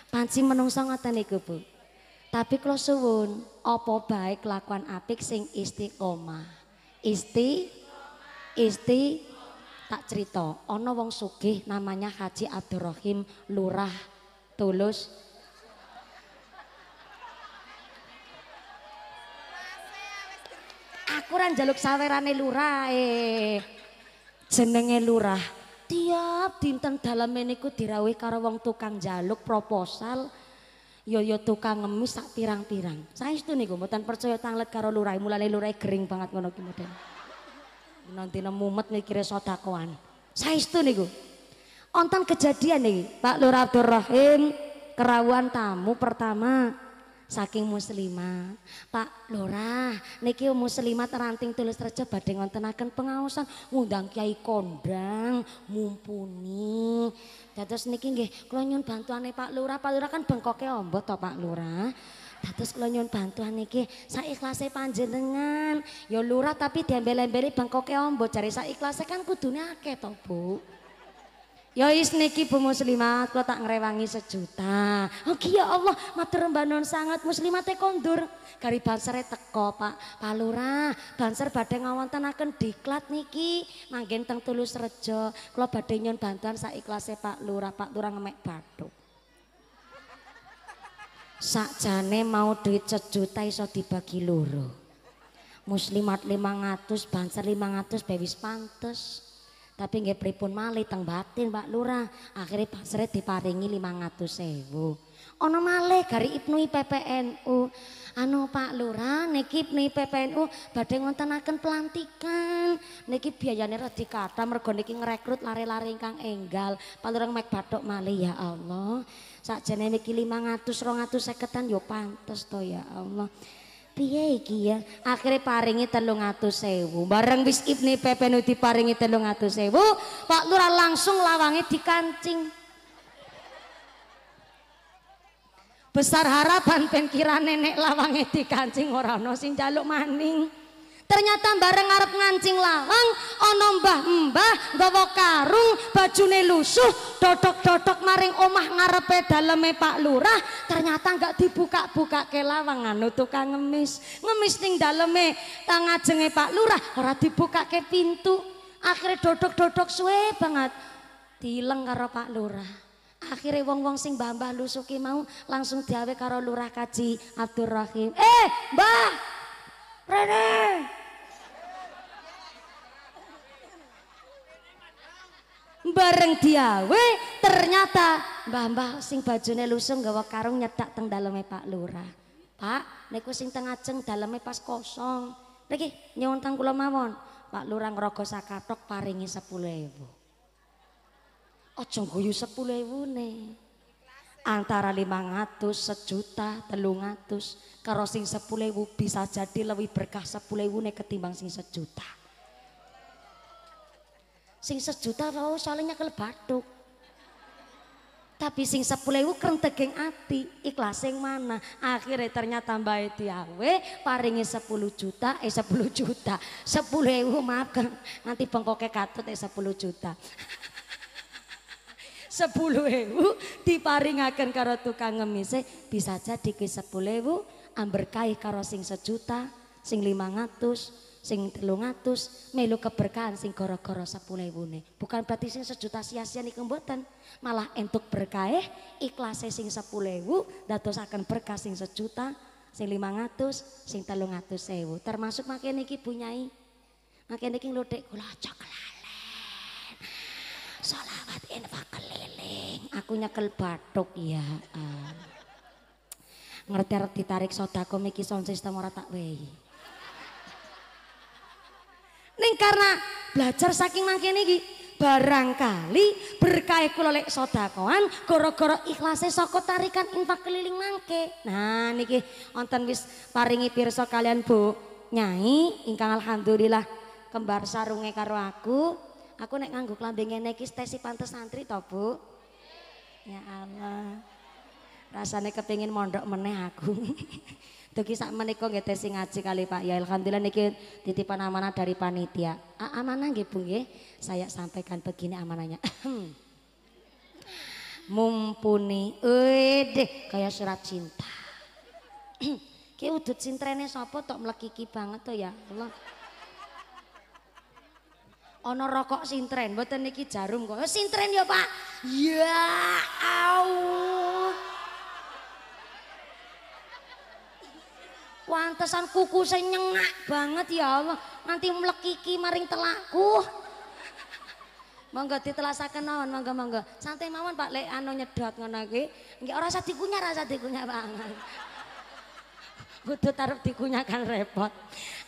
panci menung sangat nih bu tapi kalau suwun opo baik lakukan apik sing istiqomah isti isti tak cerita ono wong sugih namanya Haji Abdurrahim Lurah Tulus aku ora njaluk sawerane lurah e. Jenenge lurah. Tiap dinten daleme niku dirawih karo wong tukang jaluk proposal yo yo tukang ngemis sak pirang-pirang. Saestu niku mboten percaya tanglet karo lurah, mulane lurah gering banget ngono ki model. Nanti mumet mikire sedakoan. Saestu niku. Onten kejadian niki, Pak Lurah Abdurrahim kerawan tamu pertama saking muslimah. Pak Lora, niki muslimat ranting tulis reja badhe ngontenaken pengaosan ngundang Kiai Kondang mumpuni. Dados niki nggih kula nyuwun bantuane Pak Lora, Pak Lora kan bengkoke ombo to Pak Lora. Dados kula nyuwun bantuan niki saikhlase panjenengan. Ya lurah tapi diambil-ambil bengkoke ombo jare saikhlase kan kudune akeh to, Bu. Ya is niki Bu Muslimat, kula tak ngrewangi sejuta. Oh ya Allah, matur mbah non sangat Muslimat kondur. Kari bansere teko, Pak. Pak Palura, banser badhe ngawontenaken diklat niki manggen teng Tulus Rejo. Kula badhe nyon bantuan sak ikhlase Pak Lurah, Pak Lurah ngemek batu. Sakjane mau duit sejuta iso dibagi loro. Muslimat 500, banser 500 bewis pantes. tapi nggak pripun mali teng batin mbak lura akhirnya pasre diparingi lima ratus sewu ono male kari ibnu PPNU anu pak lura niki ibnu PPNU badai ngontenakan pelantikan niki biayanya rati kata mergo niki ngerekrut lari-lari kang enggal pak lura ngemek badok mali ya Allah saat jenis niki lima ratus rong ratus seketan yo pantes to ya Allah piye iki ya akhirnya paringi telung atus sewu bareng bis ibni pepe nu diparingi telung atus sewu pak lurah langsung lawangi kancing. besar harapan pen nenek lawangi kancing orang no sing jaluk maning Ternyata bareng ngarep ngancing lawang ana mbah-mbah nggawa karung, bajune lusuh, dodok-dodok maring omah ngarepe daleme Pak Lurah, ternyata nggak dibuka-buka ke lawang anu tukang ngemis. Ngemis ning daleme jenge Pak Lurah ora dibuka ke pintu. Akhirnya dodok-dodok suwe banget. tileng karo Pak Lurah. Akhirnya wong-wong sing mbah-mbah lusuki mau langsung diawe karo Lurah Kaji Abdurrahim. Eh, Mbah, Rene, bareng dia we ternyata mbah-mbah sing bajune lusung gawa karung nyetak teng daleme Pak Lurah Pak niku sing teng ajeng daleme pas kosong mriki nyuwun teng kula mawon Pak Lurah ngrogo sakathok paringi 10000 aja guyu 10000 ne antara 500 sejuta 300 karo sing 10000 bisa jadi lebih berkah 10000 ne ketimbang sing sejuta sing sejuta wau oh, soalnya kelebatuk. batuk. Tapi sing sepuluh kereng tegeng ati, ikhlas yang mana? Akhirnya ternyata Mbak Tiawe paringi sepuluh juta, eh sepuluh juta, sepuluh ewu maaf nanti bengkoknya katut eh sepuluh juta. sepuluh ewu akan karo tukang ngemise eh, bisa jadi ke sepuluh ewu amberkai karo sing sejuta, sing lima ngatus, sing telung atus, melu keberkahan sing goro-goro sepuluh ibune. Bukan berarti sing sejuta sia-sia nih kembutan, malah entuk berkaeh, ikhlas sing sepuluh datos akan berkah sing sejuta, sing lima ngatus, sing telung atus sewu. Termasuk makin niki punyai, makin niki ngelodek gula cokelalen, Salawat infak keliling, aku nyekel batuk ya. Uh. ngerti-ngerti tarik sodako miki sound system ora tak wehi. Ning karena belajar saking mangkene iki barangkali berkah kula lek sedakoan gara-gara ikhlase saka tarikan infak keliling mangke. Nah niki wonten wis paringi pirsa kalian Bu Nyai ingkang alhamdulillah kembar sarunge karo aku. Aku nek nganggo klambi ngene iki stesi pantes santri to, Bu? Ya Allah. Rasane kepingin mondok meneh aku. Dugi sak menikung ya tesi ngaji kali Pak ya Alhamdulillah niki titipan amanah dari panitia. A amanah nggih Bu nggih. Saya sampaikan begini amanahnya. Mumpuni deh kayak surat cinta. kayak udut cintrennya sopo tok melekiki banget tuh ya. Allah. Ono rokok sintren, buat niki jarum kok. Sintren ya, Pak. Ya Allah. Wantesan kuku saya nyengak banget ya Allah. Nanti kiki maring telaku. Monggo ditelasakan mawon, monggo monggo. Santai mawon Pak, lek anu nyedot ngono kuwi. Nggih ora usah dikunyah, ora usah dikunyah banget. Kudu taruh dikunyah kan repot.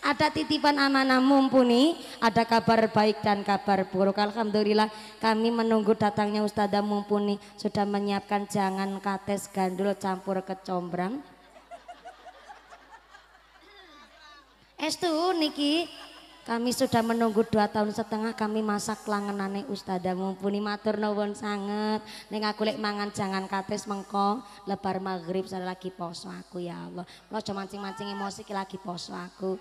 Ada titipan amanah mumpuni, ada kabar baik dan kabar buruk. Alhamdulillah kami menunggu datangnya Ustazah mumpuni sudah menyiapkan jangan kates gandul campur kecombrang. Estu niki kami sudah menunggu dua tahun setengah kami masak langenane ustada mumpuni matur nuwun sangat ning aku lek mangan jangan kates mengko lebar maghrib saya lagi poso aku ya Allah lo cuma mancing-mancing emosi lagi poso aku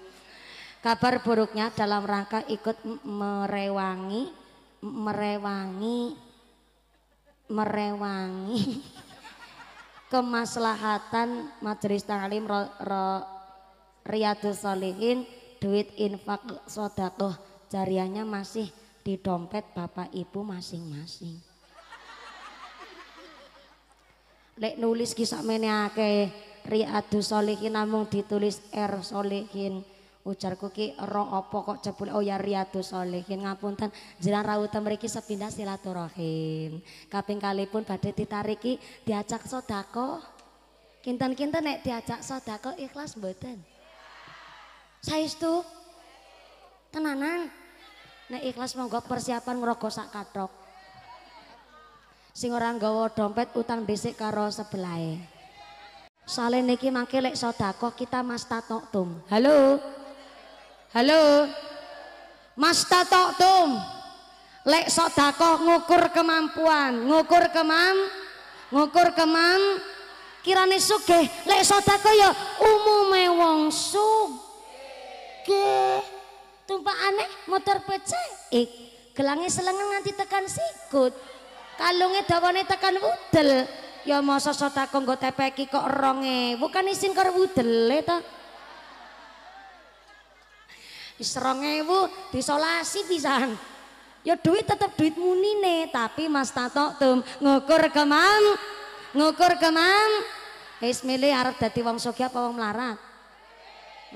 kabar buruknya dalam rangka ikut merewangi merewangi merewangi kemaslahatan majelis taklim ro, Riyadus Solihin duit infak sodakoh jariannya masih di dompet bapak ibu masing-masing. Lek nulis kisah meneake Riyadus Solihin namung ditulis R Solihin Ujar ki ro opo kok cepul? oh ya Riyadus Solihin ngapunten jalan rautan mereka sepindah silaturahim kaping kali pun pada ditariki diajak sodako, kinten-kinten nek diajak sodako ikhlas mboten. Saya itu Tenanan. Nek ikhlas monggo persiapan merokok sak katrok. Sing orang nggawa dompet utang besik karo sebelahe. Salene niki mangke lek sedekah kita Mas tum. Halo. Halo. Mas tum, Lek sedekah ngukur kemampuan, ngukur kemam, ngukur kemam kirane sugih, lek sedekah ya umume wong sugih tumpah aneh, motor pecek. gelangnya selengen nanti tekan sikut. Kalungnya dawane tekan wudel. Ya masa sota kongo tepeki kok ronge. Bukan isin kar wudele leta Wis bu disolasi pisan. Ya duit tetep duit nih tapi Mas Tato tum ngukur kemang, Ngukur kemang. ismili milih arep wong sugih apa wong melarat?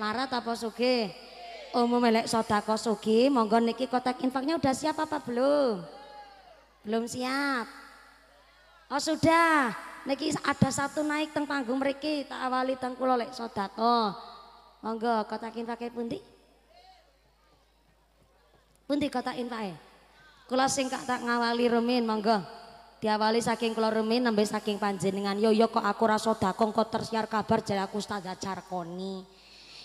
Larat apa sugih? Umum elek sodako sugih, monggo niki kotak infaknya udah siap apa belum? Belum siap. Oh sudah, niki ada satu naik teng panggung mereka tak awali teng kula lek sodako. Monggo kotak infaknya pundi? Pundi kotak infaknya. Kula sing tak ngawali remin, monggo. Diawali saking keluar remin nambah saking panjenengan. Yo yo kok aku rasa kok kok tersiar kabar jadi aku ustaz carkoni.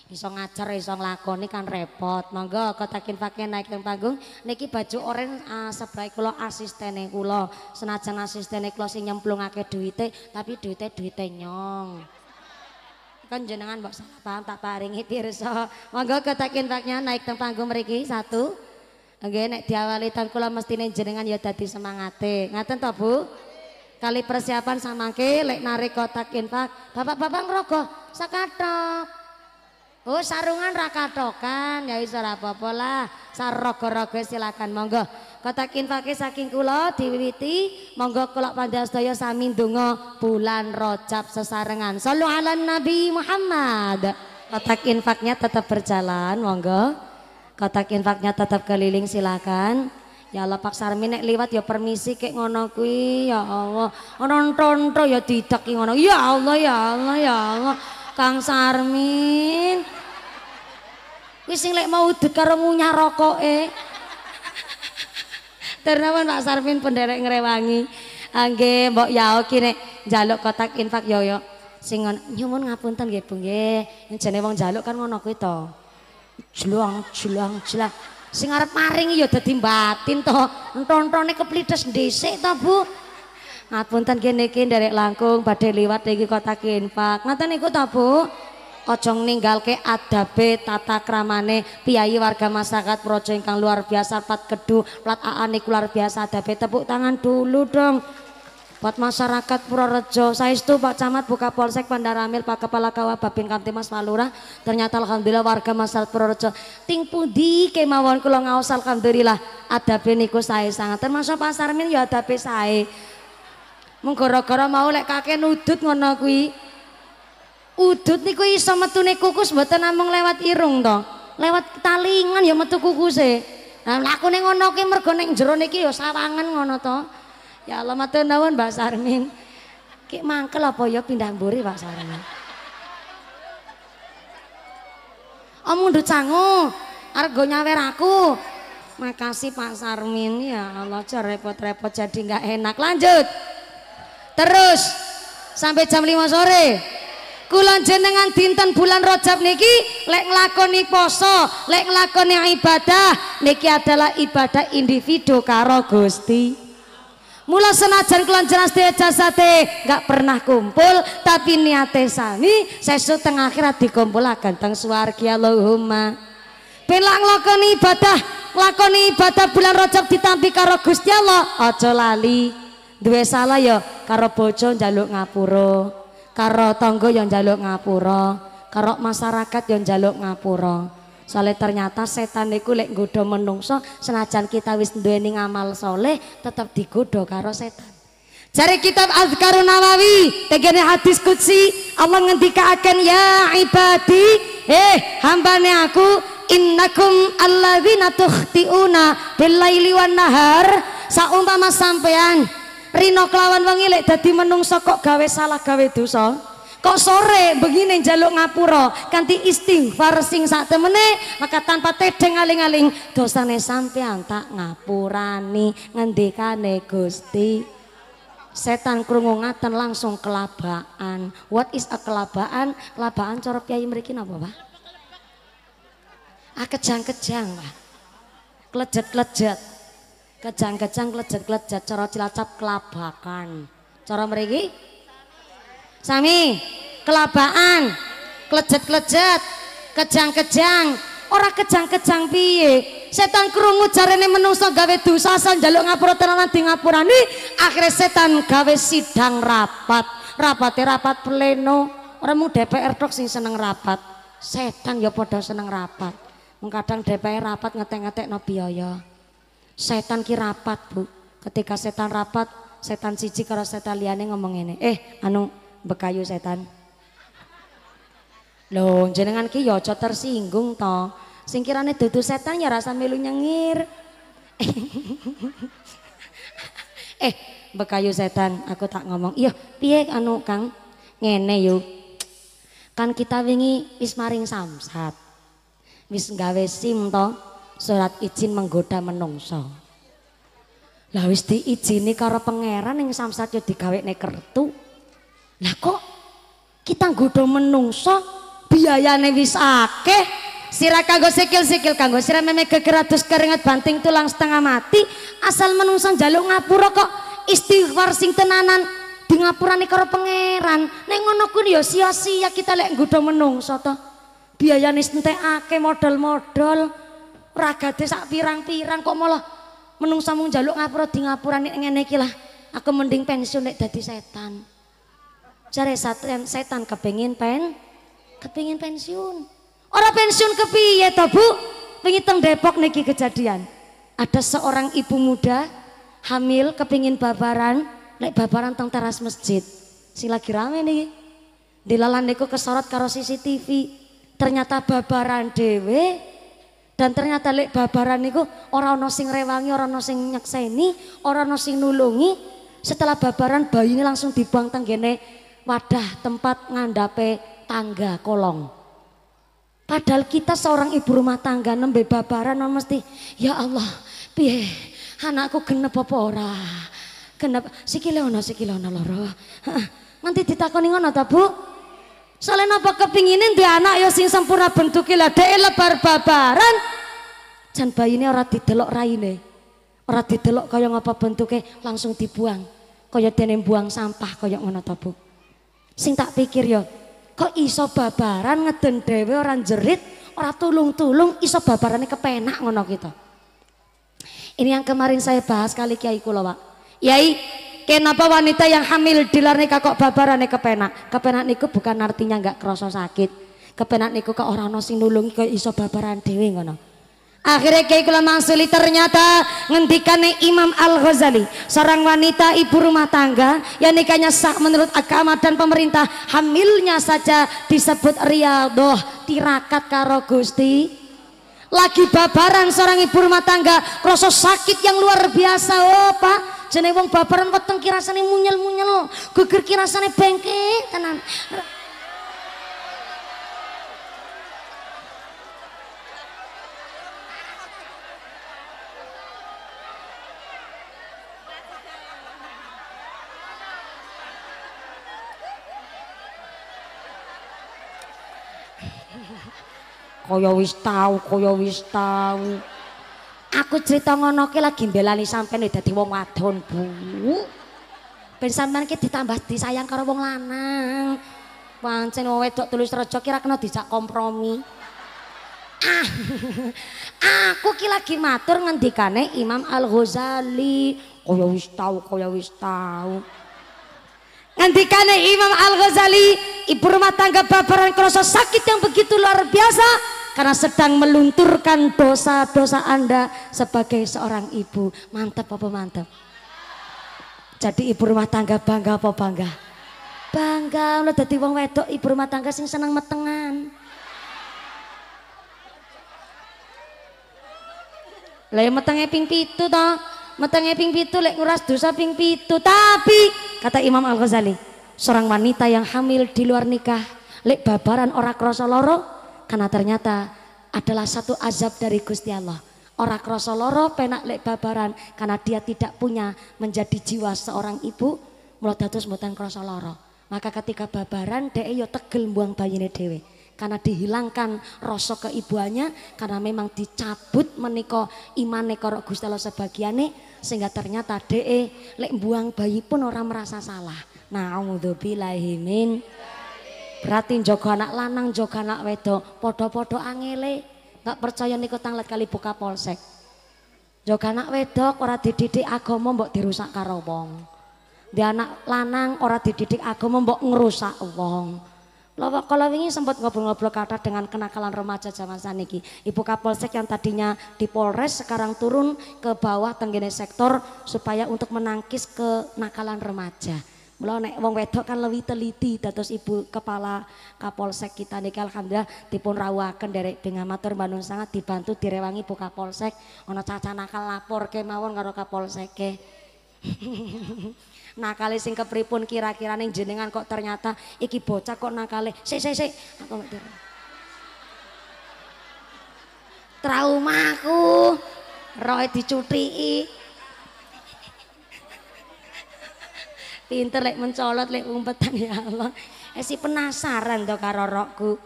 iso ngacer iso nglakoni kan repot. Monggo kotakin pakai naik ke panggung. Niki baju oren uh, ah, sebelah kula asistene kula. Senajan asistene kula sing nyemplungake duite, tapi duite duite nyong. Kan jenengan mbok salah paham tak paringi pirsa. Monggo kotakin paknya naik teng panggung mriki satu. Oke, nek diawali tahun kula mestine jenengan ya dadi semangate. Ngaten to, Bu? Kali persiapan sama ke, lek narik kotak infak. Bapak-bapak ngerokok, sakatok. Oh sarungan rakatokan ya iso apa-apa lah. Sarogo-rogo silakan monggo. Kotak infake saking kula diwiwiti monggo kula pandhastaya sami ndonga bulan rojab sesarengan. Sallu ala Nabi Muhammad. Kotak infaknya tetap berjalan monggo. Kotak infaknya tetap keliling silakan. Ya Allah Pak Sarmi nek liwat ya permisi kek ngono kuwi ya Allah. Ono tonto ya dideki ngono. Ya Allah ya Allah ya Allah. Kang Sarmin. Wis sing lek mau udud karo ngunyah rokoke. Ternawan Pak Sarmin penderek ngrewangi. Angge mbok ya oki nek njaluk kotak infak yo yo. Sing ngon nyuwun ngapunten nggih Bu nggih. Jenenge wong njaluk kan ngono kuwi to. Jluang jluang jluang. Sing arep maringi ya dadi batin to. Entontone keplites dhisik to Bu. Ngapunten kene iki dari langkung badhe liwat iki kota Pak. Ngoten niku ta, Bu? ninggal ninggalke adabe tata kramane piyayi warga masyarakat projo ingkang luar biasa pat kedu plat AA niku luar biasa adabe tepuk tangan dulu dong. Buat masyarakat Purworejo, saya itu Pak Camat buka Polsek Pandaramil, Pak Kepala Kawah Babin Kamtimas Palurah. Ternyata alhamdulillah warga masyarakat Purworejo ting pundi kemawon kula ngaos alhamdulillah adabe niku sae sangat. Termasuk Pak Sarmin ya adabe sae. Mung gara-gara mau lek kakek nudut ngono kuwi. Udut niku iso metune kukus mboten namung lewat irung to. Lewat talingan ya metu kukuse. Nah lakune ngono kuwi mergo ning jero niki ya sawangan ngono to. Ya Allah matur nuwun Mbak Sarmin. Ki mangkel apa ya pindah mburi Pak Sarmin. Om oh, mundut sangu, arep go nyawer aku. Makasih Pak Sarmin ya Allah repot-repot jadi nggak enak. Lanjut. Terus sampai jam 5 sore. Kulon jenengan dinten bulan rojab niki lek nglakoni poso, lek nglakoni ibadah niki adalah ibadah individu karo Gusti. Mula senajan kulon jelas setia jasate nggak pernah kumpul tapi niate sami tengah teng akhirat akan teng suargi Allahumma. Ben lak nglakoni ibadah, nglakoni ibadah bulan rojab ditampi karo Gusti Allah, aja lali duwe salah ya karo bojo njaluk ngapura karo tangga yang njaluk ngapura karo masyarakat yang njaluk ngapura soalnya ternyata setan itu lek nggoda menungso senajan kita wis duweni ngamal soleh tetap digoda karo setan Cari kitab Azkarun Nawawi, tegene hadis kutsi, Allah akan ya ibadi, eh hambane aku, innakum alladzina tukhtiuna bil laili wan nahar, saumpama sampean Rino kelawan wengilek dadi menungso kok gawe salah gawe dosa. Kok sore begini jaluk ngapura kanti istighfar sing sak temene maka tanpa tedeng aling-aling dosane sampean tak ngapurani ngendikane Gusti. Setan krungu ngaten langsung kelabaan. What is a kelabaan? Kelabaan cara piyai mriki napa, Pak? Ah kejang-kejang, Pak. Klejet-klejet. kejang-kejang klejet-klejet cara cilacap kelabakan cara mereka sami kelabaan klejet-klejet kejang-kejang ora kejang-kejang piye setan krungu jarene menungso gawe dosa sang njaluk ngapura tenan di ngapura ni akhire setan gawe sidang rapat rapate rapat pleno ora mung DPR tok sing seneng rapat setan ya padha seneng rapat mung kadang DPR rapat ngetek-ngetekno biaya Setan ki rapat, Bu. Ketika setan rapat, setan siji karo setan liane ngomong ini, "Eh, anu bekayu setan." Loh, jenengan ki ya tersinggung to. singkirane dudu setan ya rasa melu nyengir. eh, bekayu setan, aku tak ngomong. Iya, piye anu Kang? Ngene yuk, Kan kita wingi wis maring samsat. Wis gawe sim surat izin menggoda menungso. Lah wis diijini karo pangeran yang samsat yo digawekne kertu. Lah kok kita nggodha menungso biayane wis akeh. Sira kanggo sikil-sikil kanggo sira meme gegeratus keringet banting tulang setengah mati, asal menungso njaluk ngapura kok istighfar sing tenanan di ngapurane karo pangeran. Nek ngono kuwi yo ya sia-sia kita lek nggodha menungso to. Biayane entek akeh modal-modal ragate sak pirang-pirang kok malah menungsa mung njaluk ngapura di ngapura nek ngene iki lah. Aku mending pensiun nek dadi setan. Jare setan setan kepengin pen kepingin pensiun. orang pensiun kepiye to, Bu? Wingi Depok niki kejadian. Ada seorang ibu muda hamil kepingin babaran, naik babaran teng teras masjid. Sing lagi rame nih Dilalan niku kesorot karo CCTV. Ternyata babaran dewe dan ternyata lek babaran niku ora ana sing rewangi, ora ana sing nyekseni, ora ana sing nulungi. Setelah babaran bayi ini langsung dibuang tenggene wadah tempat ngandape tangga kolong. Padahal kita seorang ibu rumah tangga nembe babaran non mesti ya Allah, piye anakku genep apa ora? Genep sikile ana sikile ana loro. Nganti ditakoni ngono ta, Bu? soalnya napa kepinginin di anak ya sing sempurna bentuknya lah dek lebar babaran jan bayi ini orang didelok raine orang didelok kaya ngapa bentuknya langsung dibuang kaya dene buang sampah kaya ngono to sing tak pikir ya kok iso babaran ngeden dewe orang jerit orang tulung-tulung iso babarannya kepenak ngono gitu ini yang kemarin saya bahas kali Kiai kula Pak Kiai kenapa wanita yang hamil di luar nikah kok babarane kepenak kepenak niku bukan artinya nggak kerasa sakit kepenak niku ke orang no sing nulungi ke iso babaran dewi ngono Akhirnya kayak Kula Mangsuli ternyata nih Imam Al-Ghazali, seorang wanita ibu rumah tangga yang nikahnya sah menurut agama dan pemerintah, hamilnya saja disebut riyadhah, tirakat karo Gusti lagi babaran seorang ibu rumah tangga kroso sakit yang luar biasa oh pak jeneng wong babaran weteng kirasane munyel-munyel geger kirasane bengke tenan kaya wis tau kaya wis tau aku cerita ngono ki lagi mbelani sampean dadi wong wadon Bu ben sampean ki ditambah disayang karo wong lanang pancen wong wedok tulis rejo ki ra kena dijak kompromi ah aku ki lagi matur ngendikane Imam Al-Ghazali kaya wis tau kaya wis tau ngendikane Imam Al-Ghazali ibu rumah tangga babaran kerasa sakit yang begitu luar biasa karena sedang melunturkan dosa-dosa Anda sebagai seorang ibu. Mantap apa mantap? Jadi ibu rumah tangga bangga apa bangga? Bangga, lo jadi wong wedok ibu rumah tangga sing seneng metengan. Lah ya metenge ping pitu to, metenge ping pitu lek nguras dosa ping pitu. Tapi kata Imam Al Ghazali, seorang wanita yang hamil di luar nikah lek babaran ora krasa lara, karena ternyata adalah satu azab dari Gusti Allah. Orang krasa lara penak lek babaran karena dia tidak punya menjadi jiwa seorang ibu mulut dados mboten krasa Maka ketika babaran dia ya yo tegel buang bayi bayine dewe karena dihilangkan rasa keibuannya karena memang dicabut meniko imane korok Gusti Allah sebagiannya sehingga ternyata dia lek buang bayi pun orang merasa salah. Nah Nauzubillahi min Berarti jaga anak lanang, jaga anak wedok, podo-podo angele. Nggak percaya niku tanglet kali buka polsek. Jaga anak wedok ora dididik agomo mbok dirusak karobong, Di anak lanang ora dididik agomo mbok ngerusak wong. Lawak kalau ini sempat ngobrol-ngobrol kata dengan kenakalan remaja zaman saniki. Ibu Kapolsek yang tadinya di Polres sekarang turun ke bawah tenggine sektor supaya untuk menangkis kenakalan remaja. Mula nek wong wedok kan lebih teliti dados ibu kepala Kapolsek kita niki alhamdulillah dipun rawuhaken derek bing matur manun sangat dibantu direwangi Bu Kapolsek ana caca nakal lapor ke mawon karo ke, nakale sing kepripun kira-kira ning jenengan kok ternyata iki bocah kok nakale. Sik sik sik. Aku Traumaku roe dicutiki. Pinter lek mencolot lek umpetan ya Allah. Esi eh, penasaran to karo rokku.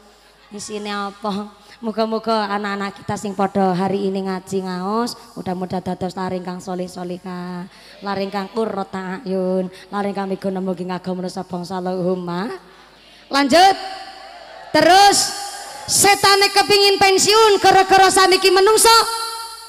Isine apa? Moga-moga anak-anak kita sing podo hari ini ngaji ngaos, mudah-mudahan dados laring kang soleh solika, laring kang kurrot ayun, laring kang miguna mugi ngagem nusa bangsa Allahumma. Lanjut. Terus setane kepingin pensiun gara-gara saniki menungso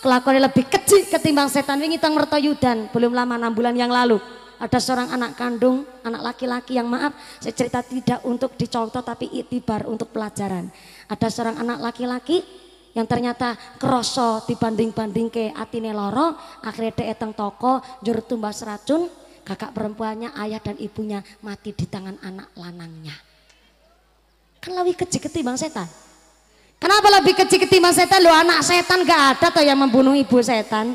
kelakuannya lebih kecil ketimbang setan wingi teng Mertoyudan belum lama enam bulan yang lalu ada seorang anak kandung, anak laki-laki yang maaf, saya cerita tidak untuk dicontoh tapi itibar untuk pelajaran. Ada seorang anak laki-laki yang ternyata kroso dibanding-banding ke atine loro, akhirnya dia datang toko, juru tumbas racun, kakak perempuannya, ayah dan ibunya mati di tangan anak lanangnya. Kan lebih kecil ketimbang setan. Kenapa lebih kecil ketimbang setan? Lu anak setan gak ada tuh yang membunuh ibu setan.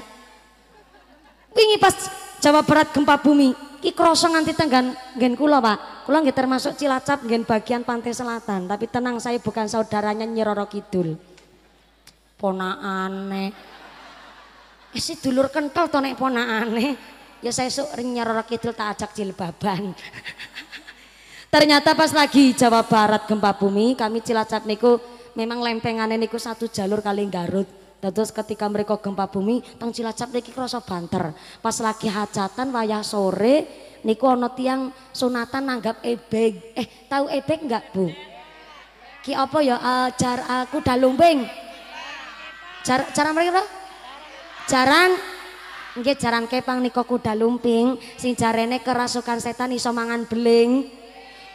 Ini pas Jawa Barat gempa bumi. Ki nanti nganti tenggan nggen Pak. Kula termasuk Cilacap gen bagian pantai selatan, tapi tenang saya bukan saudaranya nyeroro Kidul. eh, Si dulur kental tonek pona aneh Ya saya sok nyeroro Kidul tak ajak jilbaban. Ternyata pas lagi Jawa Barat gempa bumi, kami Cilacap niku memang lempengannya niku satu jalur kali Garut. Dados ketika mereka gempa bumi tang Cilacap niki krasa banter. Pas lagi hajatan wayah sore niku ono tiang sunatan nanggap ebek. Eh, tahu ebek enggak, Bu? Ki apa ya uh, eh, aku uh, eh, kuda lumbing. cara mereka apa? Jaran nggih jaran kepang nika kuda lumping sing jarene kerasukan setan iso mangan beling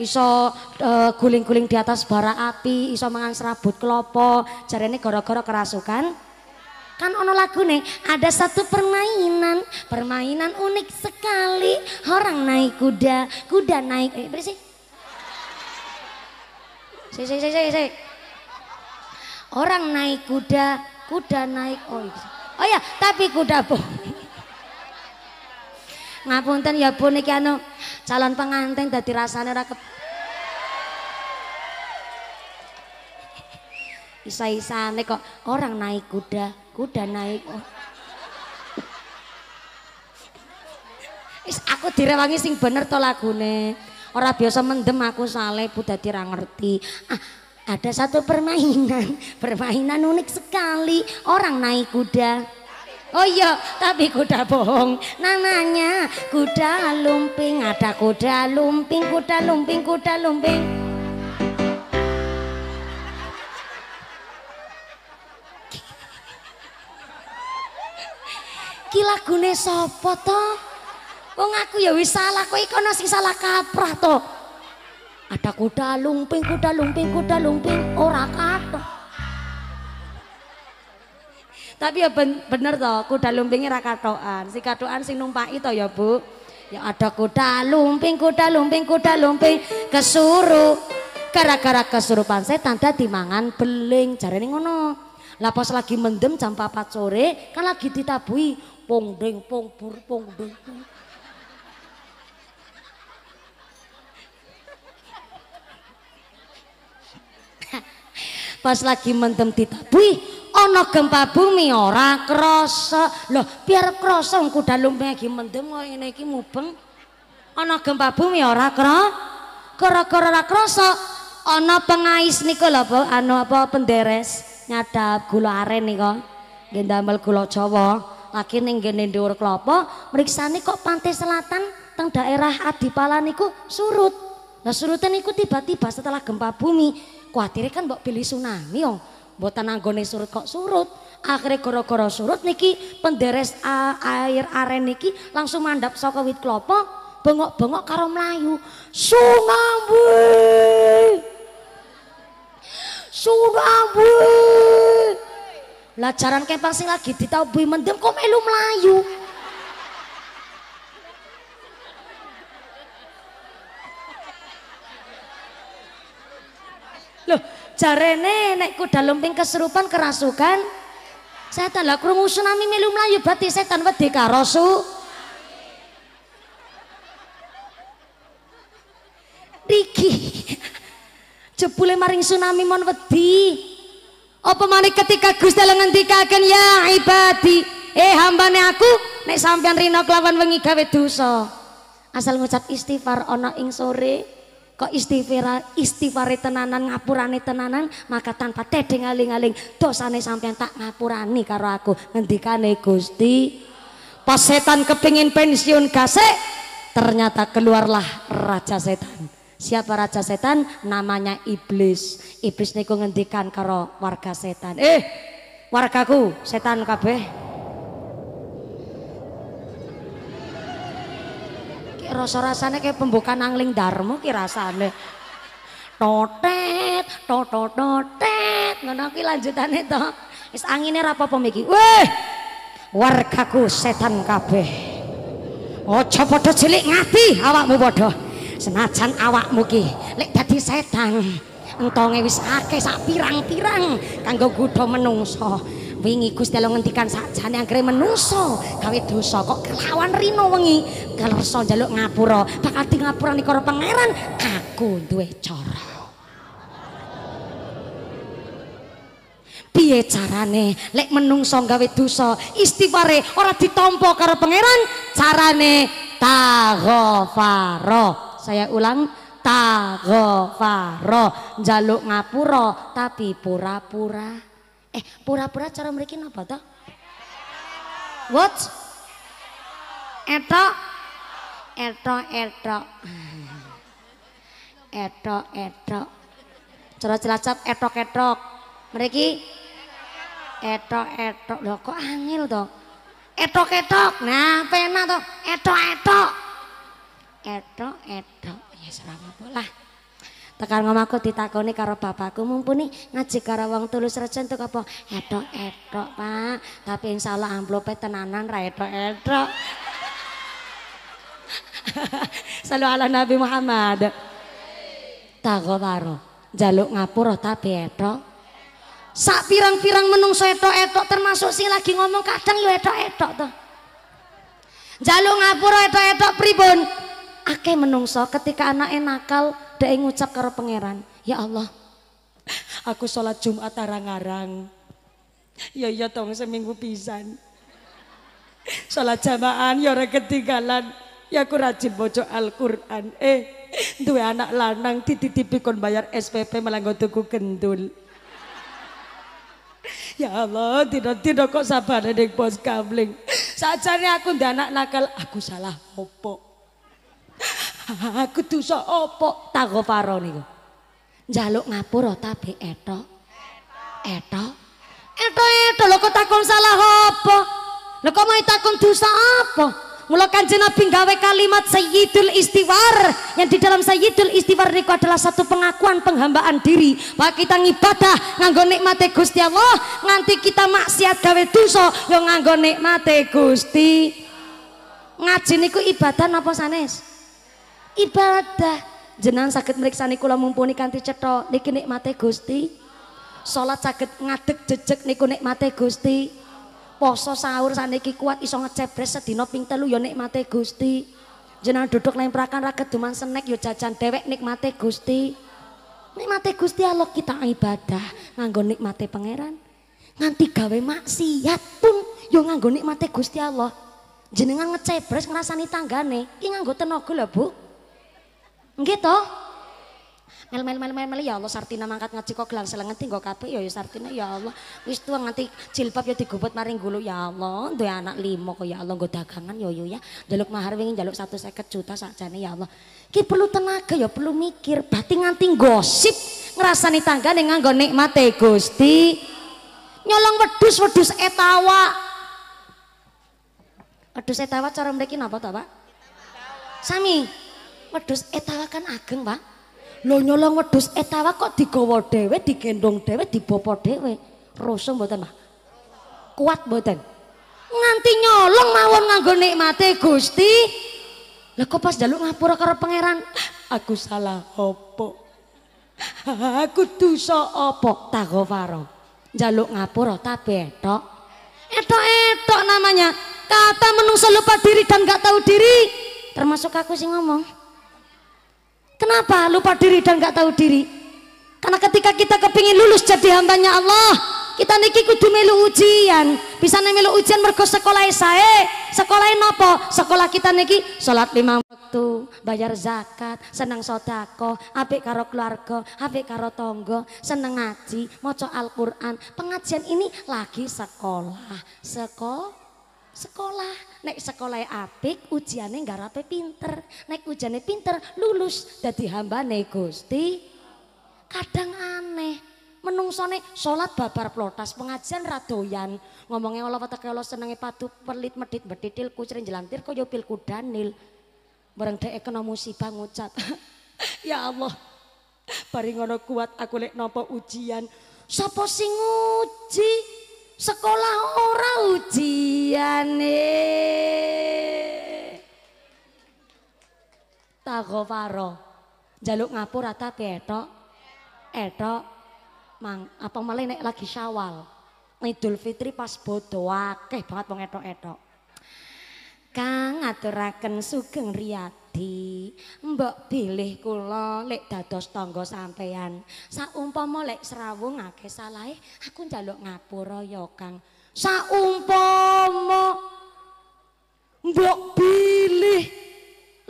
iso eh, guling-guling uh, di atas bara api iso mangan serabut kelopo jarene gara-gara kerasukan kan ono lagu nih ada satu permainan permainan unik sekali orang naik kuda kuda naik eh berisik si si si si si orang naik kuda kuda naik oh iya. oh ya tapi kuda pun ngapunten ya pun iki anu calon pengantin dadi rasane ora Isa-isane kok orang naik kuda, kuda naik. Oh. Is aku direwangi sing bener to lagune. Orang biasa mendem aku saleh bu dadi ngerti. Ah, ada satu permainan, permainan unik sekali. Orang naik kuda. Oh iya, tapi kuda bohong. Namanya kuda lumping, ada kuda lumping, kuda lumping, kuda lumping. lagune sapa to? Wong aku ya wis salah, kok iku ana sing salah kaprah to. Ada kuda lumping, kuda lumping, kuda lumping ora kathah. Tapi ya ben bener to, kuda lumpingnya ra katokan. Si katokan sing numpaki to ya, Bu. Ya ada kuda lumping, kuda lumping, kuda lumping kesuruh, Gara-gara kesurupan saya tanda dimangan beling, jarene ngono. Lah lagi mendem jam 4 sore kan lagi ditabui Pong deng, pong pur, pong deng. pong. Pas lagi mentem ditabui, ono gempa bumi ora krasa. Loh, biar krasa engko dalem lagi mendem kok ngene iki mubeng. Ono gempa bumi ora kro, kro kro ora krasa, ana pengais niku lho anu apa penderes nyadap gula aren nika. Nggih damel gula Jawa lagi ning gene dhuwur klopo mriksane kok pantai selatan teng daerah Adipala niku surut nah surutnya niku tiba-tiba setelah gempa bumi kuatirnya kan mbok pilih tsunami yong buatan anggone surut kok surut akhirnya goro-goro surut niki penderes uh, air aren niki langsung mandap saka wit klopo bengok-bengok karo Melayu Sungawi Sungawi lah jaran kempang sing lagi ditabui mendem kok melu melayu. Loh, jarene nek kuda lumping keserupan kerasukan setan lah krungu tsunami melu melayu berarti setan wedi karo su. Riki. Jebule maring tsunami mon wedi apa maneh ketika Gusti Allah ngendikaken ya ibadi eh hambane aku nek sampean rino kelawan wengi gawe dosa asal ngucap istighfar ana ing sore kok istighfar istighfare tenanan ngapurane tenanan maka tanpa tedeng aling-aling dosane sampean tak ngapurani karo aku ngendikane Gusti pas setan kepingin pensiun gasek ternyata keluarlah raja setan Siapa raja setan? Namanya iblis. Iblis niku ngendikan karo warga setan. Eh, wargaku, setan kabeh. Rasa-rasanya kayak pembukaan angling darmu, ki rasane. Totet, totot, totet. Ngono ki lanjutane to. Wis angine ra apa miki. Weh, wargaku setan kabeh. Ojo padha cilik ngati awakmu bodoh. senajan awakmu ki lek dadi setan entonge wis akeh sak pirang-pirang kanggo gudho menungso wingi Gusti Allah ngendikan sakjane anggere menungso gawe dosa kok kelawan rino wengi kersa njaluk ngapura bakal di ngapura nika karo pangeran aku duwe cara piye carane lek menungso gawe dosa istighfare ora ditompo karo pangeran carane tagofaroh saya ulang tago faro jaluk ngapuro tapi pura-pura eh pura-pura cara mereka apa tuh? what etok etok etok etok etok cara celacap etok etok mereka etok etok loh kok angil toh etok etok nah pena toh etok etok etok etok ya ora pola tekan tekan ngomaku ditakoni karo bapakku mumpuni ngaji karo wong tulus rejen tuh apa etok etok pak tapi insya Allah amplopet tenanan ra etok etok selalu ala Nabi Muhammad baru jaluk ngapura tapi etok sak pirang-pirang menungso etok-etok termasuk sing lagi ngomong kadang yo etok-etok tuh jaluk ngapura etok-etok pribon akeh menungso ketika anak nakal dek ngucap karo pangeran ya Allah aku sholat Jumat arang-arang ya iya tong seminggu pisan sholat jamaan ya orang ketinggalan ya aku rajin bojo Al-Quran eh dua anak lanang titi kon bayar SPP malah tuku gendul Ya Allah, tidak-tidak kok sabar ning bos kamling. Saat aku anak nakal, aku salah popok. Aku dosa apa taghfara niku? Njaluk ngapura tapi etok. Etok. Etok etok lho kok takon salah apa? Lho kok mau takon dosa apa? Mula kanjeng Nabi gawe kalimat Sayyidul Istiwar yang di dalam Sayyidul Istiwar niku adalah satu pengakuan penghambaan diri. Bahwa kita ngibadah nganggo nikmate Gusti Allah, nganti kita maksiat gawe dosa yang nganggo nikmate Gusti. Ngaji niku ibadah napa sanes? ibadah jenang sakit meriksani kula mumpuni ceto cetha niki nikmate Gusti sholat sakit ngadeg jejeg niku nikmate Gusti poso sahur saniki kuat iso ngecebres sedino pingtelu telu ya nikmate Gusti jenang duduk lemprakan ra keduman snack ya jajan dewek nikmate Gusti nikmate Gusti Allah kita ibadah nganggo nikmate pangeran nganti gawe maksiat pun yo ya nganggo nikmate Gusti Allah jenengan ngecebres ngrasani tanggane iki nganggo tenaga lho Bu Nggih to? Mel mel mel mel mel ya Allah Sartina mangkat ngaji kok gelang seleng ngerti nggo yoyo ya ya Sartina ya Allah. Wis tuwa nganti jilbab ya digobot maring gulu ya Allah. Duwe anak lima kok ya Allah nggo dagangan ya yo ya, ya. Njaluk mahar wingi njaluk 150 juta sakjane ya Allah. Ki perlu tenaga ya perlu mikir, bati nganti gosip ngrasani tanggane nganggo nikmate Gusti. Nyolong wedus wedus etawa. wedus etawa cara mriki napa to, Pak? Sami wedhus etawa kan ageng, Pak. lo nyolong wedus etawa kok digowo dewe digendong dewe, dibopo dewe Rusuh mboten, Pak? Kuat mboten? Nganti nyolong mawon nganggo nikmate Gusti. Lah kok pas jaluk ngapura karo pangeran, ah, aku salah opo? Ah, aku dosa opo? Tagofaro. Jaluk ngapura tapi etok. Etok-etok namanya. Kata menungso lupa diri dan gak tahu diri. Termasuk aku sih ngomong. Kenapa lupa diri dan nggak tahu diri? Karena ketika kita kepingin lulus jadi hambanya Allah, kita niki kudu melu ujian. Bisa melu ujian mergo sekolah e saya, sekolah e nopo, sekolah kita niki sholat lima waktu, bayar zakat, senang sodako, apik karo keluarga, apik karo tonggo, seneng ngaji, moco Al-Quran. Pengajian ini lagi sekolah, sekolah, sekolah nek sekolah apik ujiane rapi pinter nek ujiane pinter lulus jadi hamba Gusti kadang aneh menungsone sholat babar pelotas pengajian radoyan ngomongnya Allah watake Allah senenge padu perlit medit meditil kucrin jelantir kaya pilku danil bareng dek e kena musibah ngucap ya Allah paringono kuat aku lek nopo ujian saposi sing nguji sekolah ora ujian Tagovaro jaluk ngapur rata etok etok eh, mang apa malah nek lagi syawal Idul Fitri pas bodoh akeh banget wong etok-etok Kang aturaken sugeng riyad dadi mbok pilih kula lek dados tangga sampean saumpama lek srawung akeh salahe aku njaluk ngapura ya Kang saumpama mbok pilih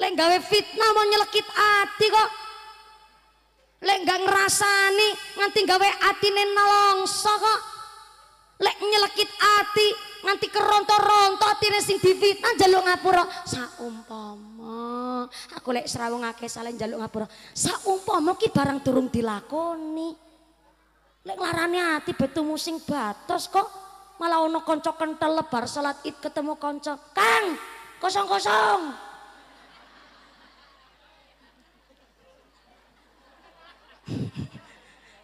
lek gawe fitnah mau nyelekit ati kok lek gak ngrasani nganti gawe atine nelongso kok lek nyelekit ati Nanti kerontor-rontor tine sing difitnah njaluk ngapura saumpama aku lek srawung akeh salah njaluk ngapura saumpama ki barang durung dilakoni lek larane ati betemu sing batos kok malah ana kanca kenthel lebar salat id ketemu kanca Kang kosong-kosong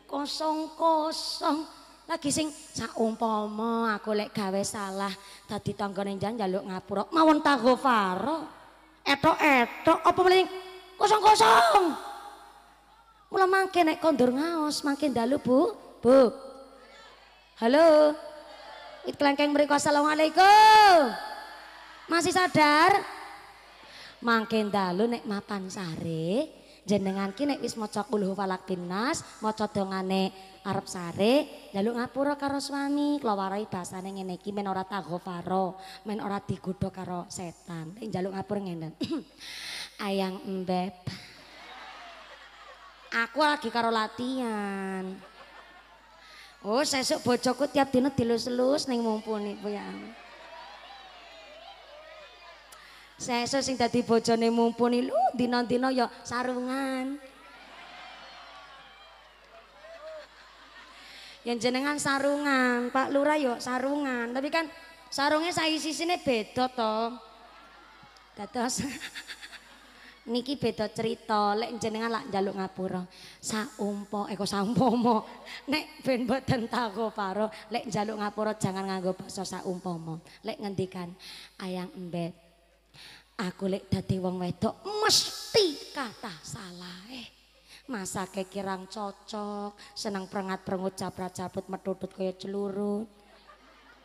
kosong-kosong lagi sing saumpama aku lek gawe salah dadi tanggane jan njaluk ngapura mawon taghfara etok-etok apa mending kosong-kosong mula mangke nek kondur ngaos mangke dalu Bu Bu Halo iklan keng mriku asalamualaikum Masih sadar mangke dalu nek mapan sare jenengan ki nek wis maca kulhu falak binas maca dongane arep sare jaluk ngapura karo suami keluarai bahasane ngene iki men ora tagofaro men ora digodho karo setan ning jaluk ngapura ngene ayang embeb aku lagi karo latihan oh sesuk bojoku tiap dina dilus-lus ning mumpuni buyang sesuk sing dadi bojone mumpuni lu dina-dina ya sarungan yang jenengan sarungan, Pak Lurah yuk sarungan, tapi kan sarungnya saya isi sini beda to, Dados niki beda cerita lek jenengan lak njaluk ngapura. Saumpo eko eh, saumpomo. Nek ben mboten tako paro lek njaluk ngapura jangan nganggo basa saumpomo. Lek ngendikan ayang embet. Aku lek dadi wong wedok mesti kata salah. Eh. masa kirang cocok, senang perengat perengut capra cabut metutut kaya celurut.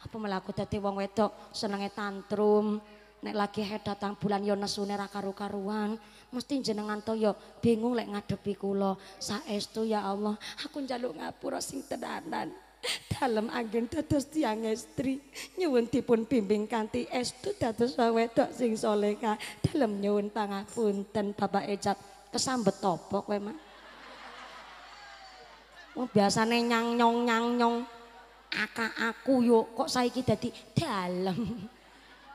Apa melaku dadi wong wedok senangnya tantrum, nek lagi head datang bulan yo nesune ra karu-karuan, mesti jenengan to yo bingung lek ngadepi kula. Saestu ya Allah, aku njaluk ngapura sing tenanan. dalam angin dados tiang istri nyuwun dipun bimbing kanthi estu dados wedok sing soleka. dalam nyuwun pangapunten Bapak Ejat kesambet topok kowe, Mak? Oh, biasane nyang nyong nyang nyong aka aku yo kok saiki dadi dalem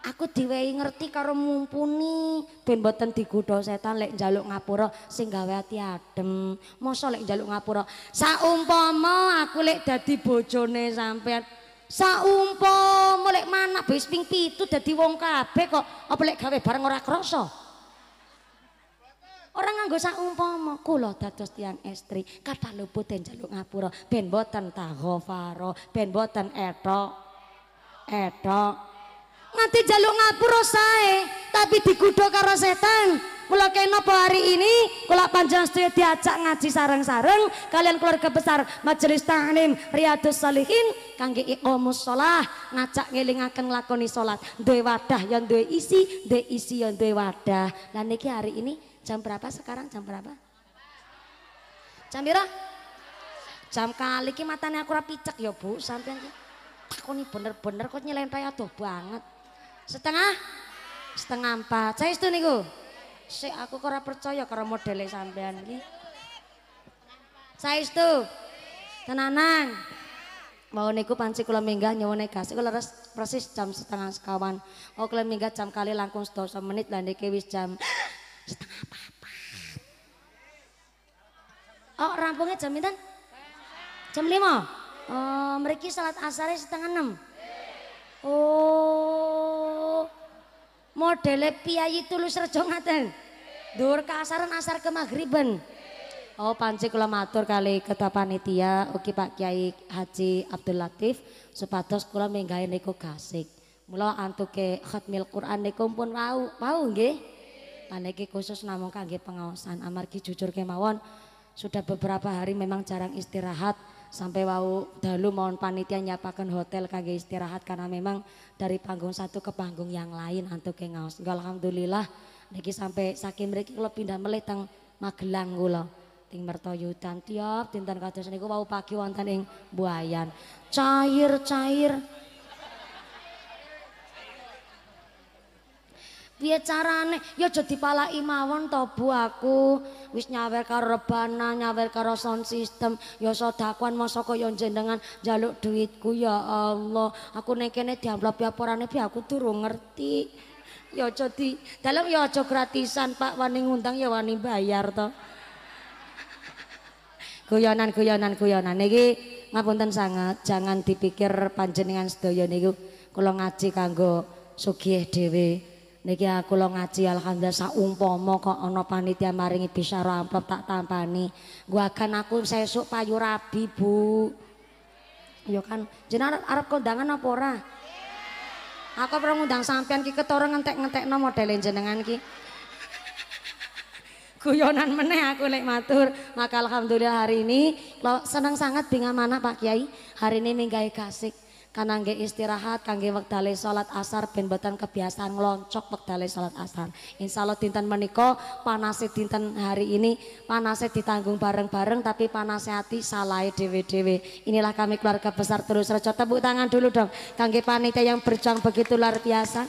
aku diwehi ngerti karo mumpuni ben boten digodha setan lek njaluk ngapura sing gawe ati adem mosok lek njaluk ngapura saumpama aku lek dadi bojone sampean saumpama lek manak bis ping 7 dadi wong kabeh kok apa lek gawe bareng ora krasa Orang nganggo sak umpama kula dados tiang estri, luput luputin njaluk ngapura ben boten taghofaro, ben boten etok. Etok. Nanti jaluk ngapura sae, tapi dikudo karo setan. Mula kenapa hari ini kula panjang setia diajak ngaji sareng-sareng kalian keluarga besar Majelis Tahnim Riyadus Salihin kangge iqamus shalah ngajak ngelingaken lakoni salat. Duwe wadah yang duwe isi, duwe isi yang duwe wadah. niki hari ini Jam berapa sekarang? Jam berapa? Jam pira? Jam kali ini matanya aku ora picek ya, Bu. ini. Aku ini bener-bener kok nyelentoi tuh banget. Setengah setengah empat. Saya itu niku. Si aku kok percaya karo modelnya sampean ini. Saya itu tenanan. Mau niku panci kula minggah nyuwun negasi kula res, persis jam setengah sekawan. Mau kula minggah jam kali langkung sedoso menit lan niki wis jam setengah papat. Oh, rampungnya jam pinten? Jam lima. Oh, mereka salat asare setengah enam. Oh, modelnya piyayi tulus rejo ngaten. Dur kasaran asar ke magriben. Oh panci kula matur kali ketua panitia Oke Pak Kiai Haji Abdul Latif supados kula menggawe niku gasik. Mula antuke khatmil Quran niku pun wau, wau nggih. Paniki khusus namun kangge pengaosan amargi jujur kemawon sudah beberapa hari memang jarang istirahat sampai wau dalu mohon panitia nyapakan hotel kangge istirahat karena memang dari panggung satu ke panggung yang lain antuk kengaos. Alhamdulillah niki sampai saking mereka kula pindah meleteng Magelang gula Ting mertoyudan tiap tinta kados niku wau pagi wonten ing Buayan. Cair-cair Piye carane? Ya aja dipalaki mawon to Bu aku. Wis nyawer karo rebana, nyawer karo sound system, ya sedakuan masa kaya jenengan njaluk duitku ya Allah. Aku ning kene diamplop ya bi aku durung ngerti. Ya aja di dalam ya aja gratisan Pak wani ngundang ya wani bayar to. Guyonan guyonan guyonan niki ngapunten sangat jangan dipikir panjenengan sedaya niku kula ngaji kanggo sugih dhewe niki aku lo ngaji alhamdulillah saumpama kok ono panitia maringi bisa amplop tak tampani gua akan aku sesuk payu rabi Bu Yo ya kan jenar Arab kondangan apa ora aku pernah ngundang sampean ki ketara ngentek no modele jenengan ki Kuyonan meneh aku lek matur maka alhamdulillah hari ini lo senang sangat dengan mana Pak Kiai hari ini minggai kasih kanangge istirahat kangge waktale salat asar ben boten kebiasaan ngloncok waktale salat asar Insya Allah dinten menika panase dinten hari ini panase ditanggung bareng-bareng tapi panase hati salahe dhewe-dhewe inilah kami keluarga besar terus rejo tepuk tangan dulu dong kangge panitia yang berjuang begitu luar biasa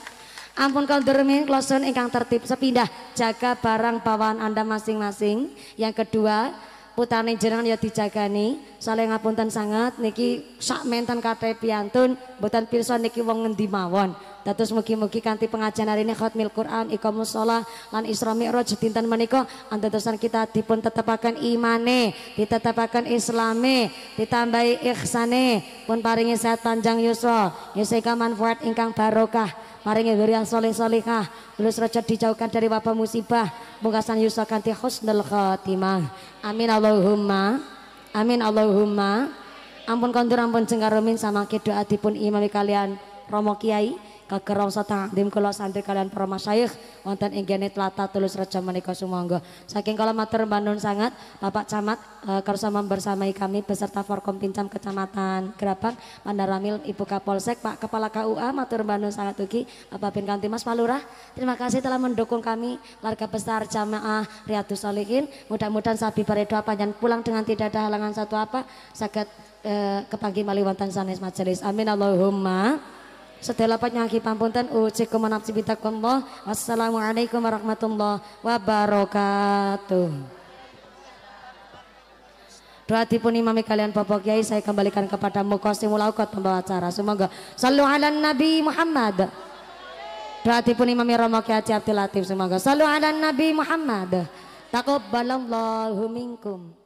Ampun kau dermin klosun ingkang tertib sepindah jaga barang bawaan anda masing-masing. Yang kedua putane jenengan ya dijagani saleh ngapunten sangat niki sak mentan kathah piantun mboten pirsa niki wong ngendi mawon dados mugi-mugi kanthi pengajian hari ini khatmil Quran iqamus shalah lan Isra Mi'raj dinten menika antetesan kita dipun tetepaken imane ditetepaken islame ditambahi ihsane pun paringi sehat panjang yuswa yusika manfaat ingkang barokah Maringi yang soleh solehah Lulus rojot dijauhkan dari wabah musibah Muka sang yusa ganti husnul khotimah Amin Allahumma Amin Allahumma Ampun kondur ampun jengkarumin sama doa dipun imami kalian Romo Kiai kakerong satangdim kalau santri kalian para masyayikh wonten ing kene tlatah tulus reja menika sumangga saking kala matur manun sangat Bapak Camat e, kersa membersamai kami beserta Forkom Pincam Kecamatan Gerabang Mandaramil Ibu Kapolsek Pak Kepala KUA matur manun sangat ugi Bapak Bin Mas Pak terima kasih telah mendukung kami warga besar jamaah Riyadus Solihin mudah-mudahan sabi paredoa panjang pulang dengan tidak ada halangan satu apa sakit eh, kepagi mali sanes majelis amin Allahumma Sedaya nyaki panpunten uciku manapsi bitakumullah. Wassalamualaikum warahmatullahi wabarakatuh. Doa tipun imami kalian Bapak Kiai saya kembalikan kepada mukosi mulaukot pembawa acara. Semoga sallu ala Nabi Muhammad. Doa tipun imami Romo Kiai Abdul Latif. Semoga sallu ala Nabi Muhammad. Takobbalallahu minkum.